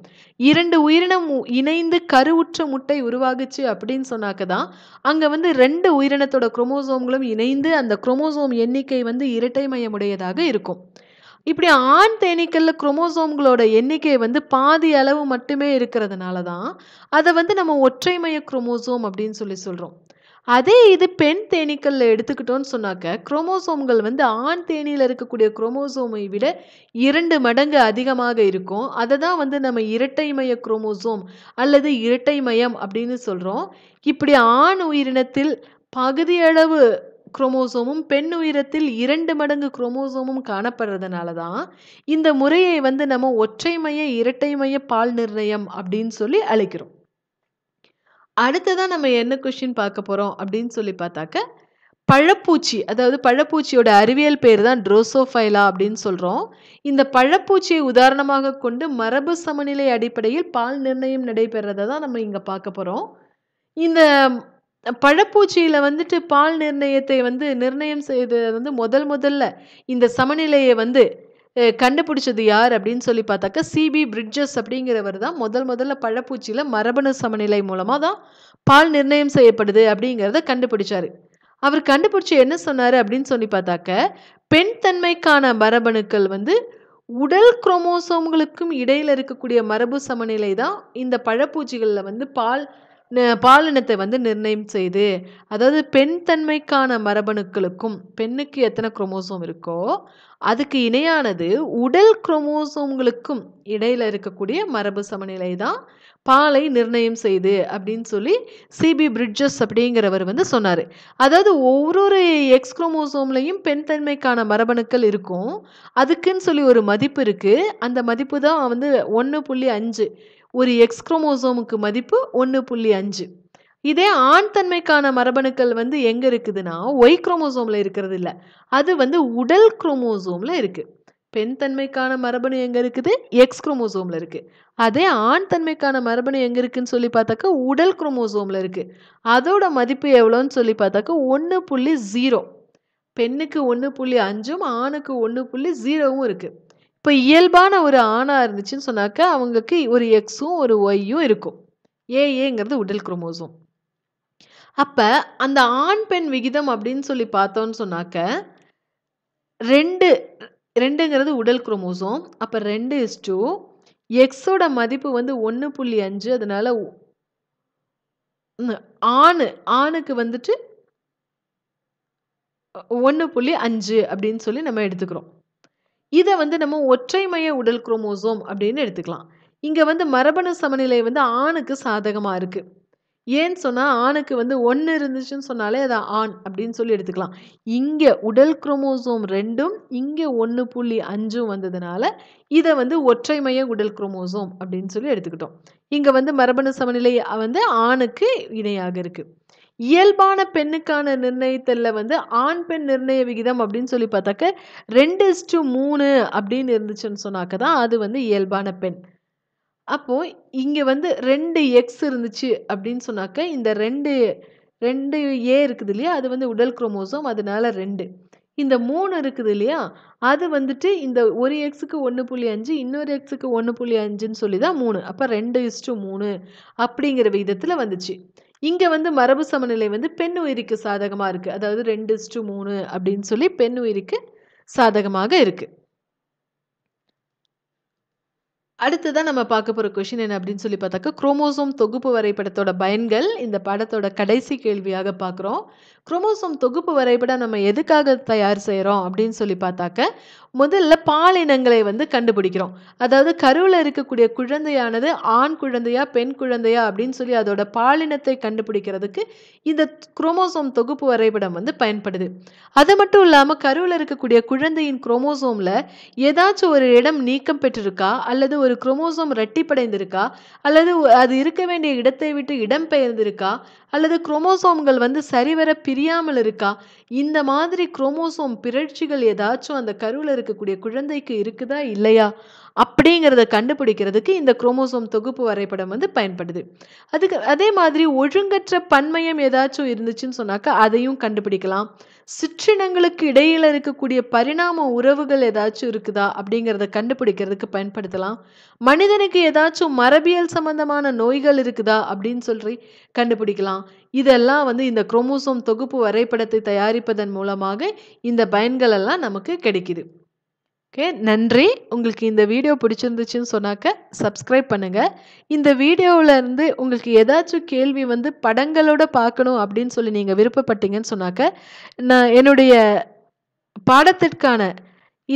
இரண்டு உயிரினம் இணைந்து கருவுற்ற முட்டை உருவாகுச்சு அப்படின்னு சொன்னாக்க தான் அங்கே வந்து ரெண்டு உயிரினத்தோட குரோமோசோம்களும் இணைந்து அந்த குரோமோசோம் எண்ணிக்கை வந்து இரட்டைமயமுடையதாக இருக்கும் இப்படி ஆண் தேனீக்கல்ல குரோமோசோம்களோட எண்ணிக்கை வந்து பாதி அளவு மட்டுமே இருக்கிறதுனால தான் அதை வந்து நம்ம ஒற்றைமய குரோமோசோம் அப்படின்னு சொல்லி சொல்கிறோம் அதே இது பெண் தேனீக்களில் எடுத்துக்கிட்டோன்னு சொன்னாக்க குரோமோசோம்கள் வந்து ஆண் தேனியில் இருக்கக்கூடிய குரோமோசோமை விட இரண்டு மடங்கு அதிகமாக இருக்கும் அதை தான் வந்து நம்ம இரட்டைமய குரோமோசோம் அல்லது இரட்டைமயம் அப்படின்னு சொல்கிறோம் இப்படி ஆண் உயிரினத்தில் பகுதியளவு குரோமோசோமும் பெண் உயிரத்தில் இரண்டு மடங்கு குரோமோசோமும் காணப்படுறதுனால தான் இந்த முறையை வந்து நம்ம ஒற்றை மைய இரட்டை மைய பால் நிர்ணயம் அப்படின்னு சொல்லி அழைக்கிறோம் அடுத்ததான் நம்ம என்ன கொஷின் பார்க்க போகிறோம் அப்படின்னு சொல்லி பார்த்தாக்க பழப்பூச்சி அதாவது பழப்பூச்சியோட அறிவியல் பேர் தான் ட்ரோசோஃபைலா அப்படின்னு சொல்கிறோம் இந்த பழப்பூச்சியை உதாரணமாக கொண்டு மரபு சமநிலை அடிப்படையில் பால் நிர்ணயம் நடைபெறதை தான் நம்ம இங்கே பார்க்க போகிறோம் இந்த பழப்பூச்சியில் வந்துட்டு பால் நிர்ணயத்தை வந்து நிர்ணயம் செய்தது வந்து முதல் முதல்ல இந்த சமநிலையை வந்து கண்டுபிடிச்சது யார் அப்படின்னு சொல்லி பார்த்தாக்கா சிபி பிரிட்ஜஸ் அப்படிங்கிறவர் தான் முதல் முதல்ல பழப்பூச்சியில் மரபணு சமநிலை மூலமாக தான் பால் நிர்ணயம் செய்யப்படுது அப்படிங்கிறத கண்டுபிடிச்சார் அவர் கண்டுபிடிச்சி என்ன சொன்னார் அப்படின்னு சொல்லி பார்த்தாக்க பெண் தன்மைக்கான மரபணுக்கள் வந்து உடல் குரோமோசோம்களுக்கும் இடையில் இருக்கக்கூடிய மரபு சமநிலை தான் இந்த பழப்பூச்சிகளில் வந்து பால் பாலினத்தை வந்து நிர்ணயம் செய்து அதாவது பெண் தன்மைக்கான மரபணுக்களுக்கும் பெண்ணுக்கு எத்தனை குரோமோசோம் இருக்கோ அதுக்கு இணையானது உடல் குரோமோசோம்களுக்கும் இடையில் இருக்கக்கூடிய மரபு சமநிலை தான் பாலை நிர்ணயம் செய்து அப்படின்னு சொல்லி சிபி பிரிட்ஜஸ் அப்படிங்கிறவர் வந்து சொன்னார் அதாவது ஒவ்வொரு எக்ஸ் குரோமோசோம்லையும் பெண் தன்மைக்கான மரபணுக்கள் இருக்கும் அதுக்குன்னு சொல்லி ஒரு மதிப்பு இருக்குது அந்த மதிப்பு தான் வந்து ஒன்று புள்ளி அஞ்சு ஒரு எக்ஸ்க்ரோமோசோமுக்கு மதிப்பு ஒன்று புள்ளி அஞ்சு இதே ஆண் தன்மைக்கான மரபணுக்கள் வந்து எங்கே இருக்குதுன்னா ஒய் குரோமோசோமில் இருக்கிறது இல்லை அது வந்து உடல் குரோமோசோமில் இருக்குது பெண் தன்மைக்கான மரபணு எங்கே இருக்குது எக்ஸ் குரோமோசோமில் இருக்குது அதே ஆண் தன்மைக்கான மரபணு எங்கே இருக்குதுன்னு சொல்லி பார்த்தாக்கா உடல் குரோமோசோமில் இருக்குது அதோட மதிப்பு எவ்வளோன்னு சொல்லி பார்த்தாக்கா ஒன்று புள்ளி ஜீரோ பெண்ணுக்கு ஒன்று புள்ளி அஞ்சும் ஆணுக்கு ஒன்று புள்ளி ஜீரோவும் இருக்குது இப்போ இயல்பான ஒரு ஆணாக இருந்துச்சுன்னு சொன்னாக்கா அவங்களுக்கு ஒரு எக்ஸும் ஒரு ஒய்யும் இருக்கும் ஏஏங்கிறது உடல் குரோமோசோம் அப்போ அந்த ஆண் பெண் விகிதம் அப்படின்னு சொல்லி பார்த்தோன்னு சொன்னாக்க ரெண்டு ரெண்டுங்கிறது உடல் குரோமோசோம் அப்போ ரெண்டு இஸ் டூ எக்ஸோட மதிப்பு வந்து ஒன்று புள்ளி அஞ்சு அதனால ஆண் ஆணுக்கு வந்துட்டு ஒன்று புள்ளி அஞ்சு அப்படின்னு சொல்லி நம்ம எடுத்துக்கிறோம் இதை வந்து நம்ம ஒற்றைமய உடல் குரோமோசோம் அப்படின்னு எடுத்துக்கலாம் இங்கே வந்து மரபணு சமநிலை வந்து ஆணுக்கு சாதகமாக இருக்குது ஏன்னு சொன்னால் ஆணுக்கு வந்து ஒன்று இருந்துச்சுன்னு சொன்னாலே அது ஆண் அப்படின்னு சொல்லி எடுத்துக்கலாம் இங்கே உடல் குரோமோசோம் ரெண்டும் இங்கே ஒன்று புள்ளி அஞ்சும் வந்ததுனால இதை வந்து ஒற்றைமய உடல் குரோமோசோம் அப்படின்னு சொல்லி எடுத்துக்கிட்டோம் இங்கே வந்து மரபணு சமநிலை வந்து ஆணுக்கு இணையாக இருக்குது இயல்பான பெண்ணுக்கான நிர்ணயத்தில் வந்து ஆண் பெண் நிர்ணய விகிதம் அப்படின்னு சொல்லி பார்த்தாக்க ரெண்டு டு மூணு அப்படின்னு இருந்துச்சுன்னு சொன்னாக்க தான் அது வந்து இயல்பான பெண் அப்போது இங்கே வந்து ரெண்டு எக்ஸ் இருந்துச்சு அப்படின்னு சொன்னாக்க இந்த ரெண்டு ரெண்டு ஏ இருக்குது இல்லையா அது வந்து உடல் குரோமோசோம் அதனால ரெண்டு இந்த மூணு இருக்குது இல்லையா அது வந்துட்டு இந்த ஒரு எக்ஸுக்கு ஒன்று புள்ளி அஞ்சு இன்னொரு எக்ஸுக்கு ஒன்று புள்ளி அஞ்சுன்னு சொல்லி தான் மூணு அப்போ ரெண்டு இஸ்டு மூணு அப்படிங்கிற விகிதத்தில் வந்துச்சு இங்கே வந்து மரபு சமநிலை வந்து பெண் உயிருக்கு சாதகமாக இருக்குது அதாவது ரெண்டு ஸ்டு மூணு அப்படின்னு சொல்லி பெண் உயிருக்கு சாதகமாக இருக்குது அடுத்ததான் நம்ம பார்க்க போகிற கொஷின் என்ன அப்படின்னு சொல்லி பார்த்தாக்கா குரோமோசோம் தொகுப்பு வரைபடத்தோட பயன்கள் இந்த படத்தோட கடைசி கேள்வியாக பார்க்குறோம் குரோமோசோம் தொகுப்பு வரைபடம் நம்ம எதுக்காக தயார் செய்கிறோம் அப்படின்னு சொல்லி பார்த்தாக்க முதல்ல பாலினங்களை வந்து கண்டுபிடிக்கிறோம் அதாவது கருவில் இருக்கக்கூடிய குழந்தையானது ஆண் குழந்தையா பெண் குழந்தையா அப்படின்னு சொல்லி அதோட பாலினத்தை கண்டுபிடிக்கிறதுக்கு இந்த குரோமோசோம் தொகுப்பு வரைபடம் வந்து பயன்படுது அது மட்டும் இல்லாமல் கருவில் இருக்கக்கூடிய குழந்தையின் குரோமோசோமில் ஏதாச்சும் ஒரு இடம் நீக்கம் பெற்றிருக்கா அல்லது ஒரு குரோமோசோம் ரெட்டிப்படைந்திருக்கா அல்லது அது இருக்க வேண்டிய இடத்தை விட்டு இடம் பெயர்ந்திருக்கா அல்லது குரோமோசோம்கள் வந்து சரிவர பிரியாமல் இருக்கா இந்த மாதிரி குரோமோசோம் பிறழ்ச்சிகள் ஏதாச்சும் அந்த கருவில் இருக்க இருக்கக்கூடிய குழந்தைக்கு இருக்குதா இல்லையா அப்படிங்கிறத கண்டுபிடிக்கிறதுக்கு இந்த குரோமோசோம் தொகுப்பு வரைபடம் வந்து பயன்படுது அதுக்கு அதே மாதிரி ஒழுங்கற்ற பன்மயம் ஏதாச்சும் இருந்துச்சுன்னு சொன்னாக்கா அதையும் கண்டுபிடிக்கலாம் சிற்றினங்களுக்கு இடையில் இருக்கக்கூடிய பரிணாம உறவுகள் ஏதாச்சும் இருக்குதா அப்படிங்கிறத கண்டுபிடிக்கிறதுக்கு பயன்படுத்தலாம் மனிதனுக்கு ஏதாச்சும் மரபியல் சம்பந்தமான நோய்கள் இருக்குதா அப்படின்னு சொல்லி கண்டுபிடிக்கலாம் இதெல்லாம் வந்து இந்த குரோமோசோம் தொகுப்பு வரைபடத்தை தயாரிப்பதன் மூலமாக இந்த பயன்கள் எல்லாம் நமக்கு கிடைக்குது ஓகே நன்றி உங்களுக்கு இந்த வீடியோ பிடிச்சிருந்துச்சுன்னு சொன்னாக்க சப்ஸ்கிரைப் பண்ணுங்கள் இந்த வீடியோவிலேருந்து உங்களுக்கு ஏதாச்சும் கேள்வி வந்து படங்களோட பார்க்கணும் அப்படின்னு சொல்லி நீங்கள் விருப்பப்பட்டீங்கன்னு சொன்னாக்க நான் என்னுடைய பாடத்திற்கான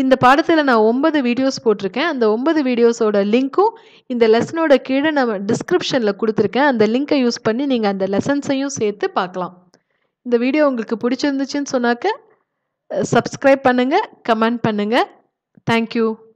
இந்த பாடத்தில் நான் ஒன்பது வீடியோஸ் போட்டிருக்கேன் அந்த ஒன்பது வீடியோஸோட லிங்க்கும் இந்த லெசனோட கீழே நம்ம டிஸ்கிரிப்ஷனில் கொடுத்துருக்கேன் அந்த லிங்க்கை யூஸ் பண்ணி நீங்கள் அந்த லெசன்ஸையும் சேர்த்து பார்க்கலாம் இந்த வீடியோ உங்களுக்கு பிடிச்சிருந்துச்சுன்னு சொன்னாக்க சப்ஸ்கிரைப் பண்ணுங்கள் கமெண்ட் பண்ணுங்கள் Thank you.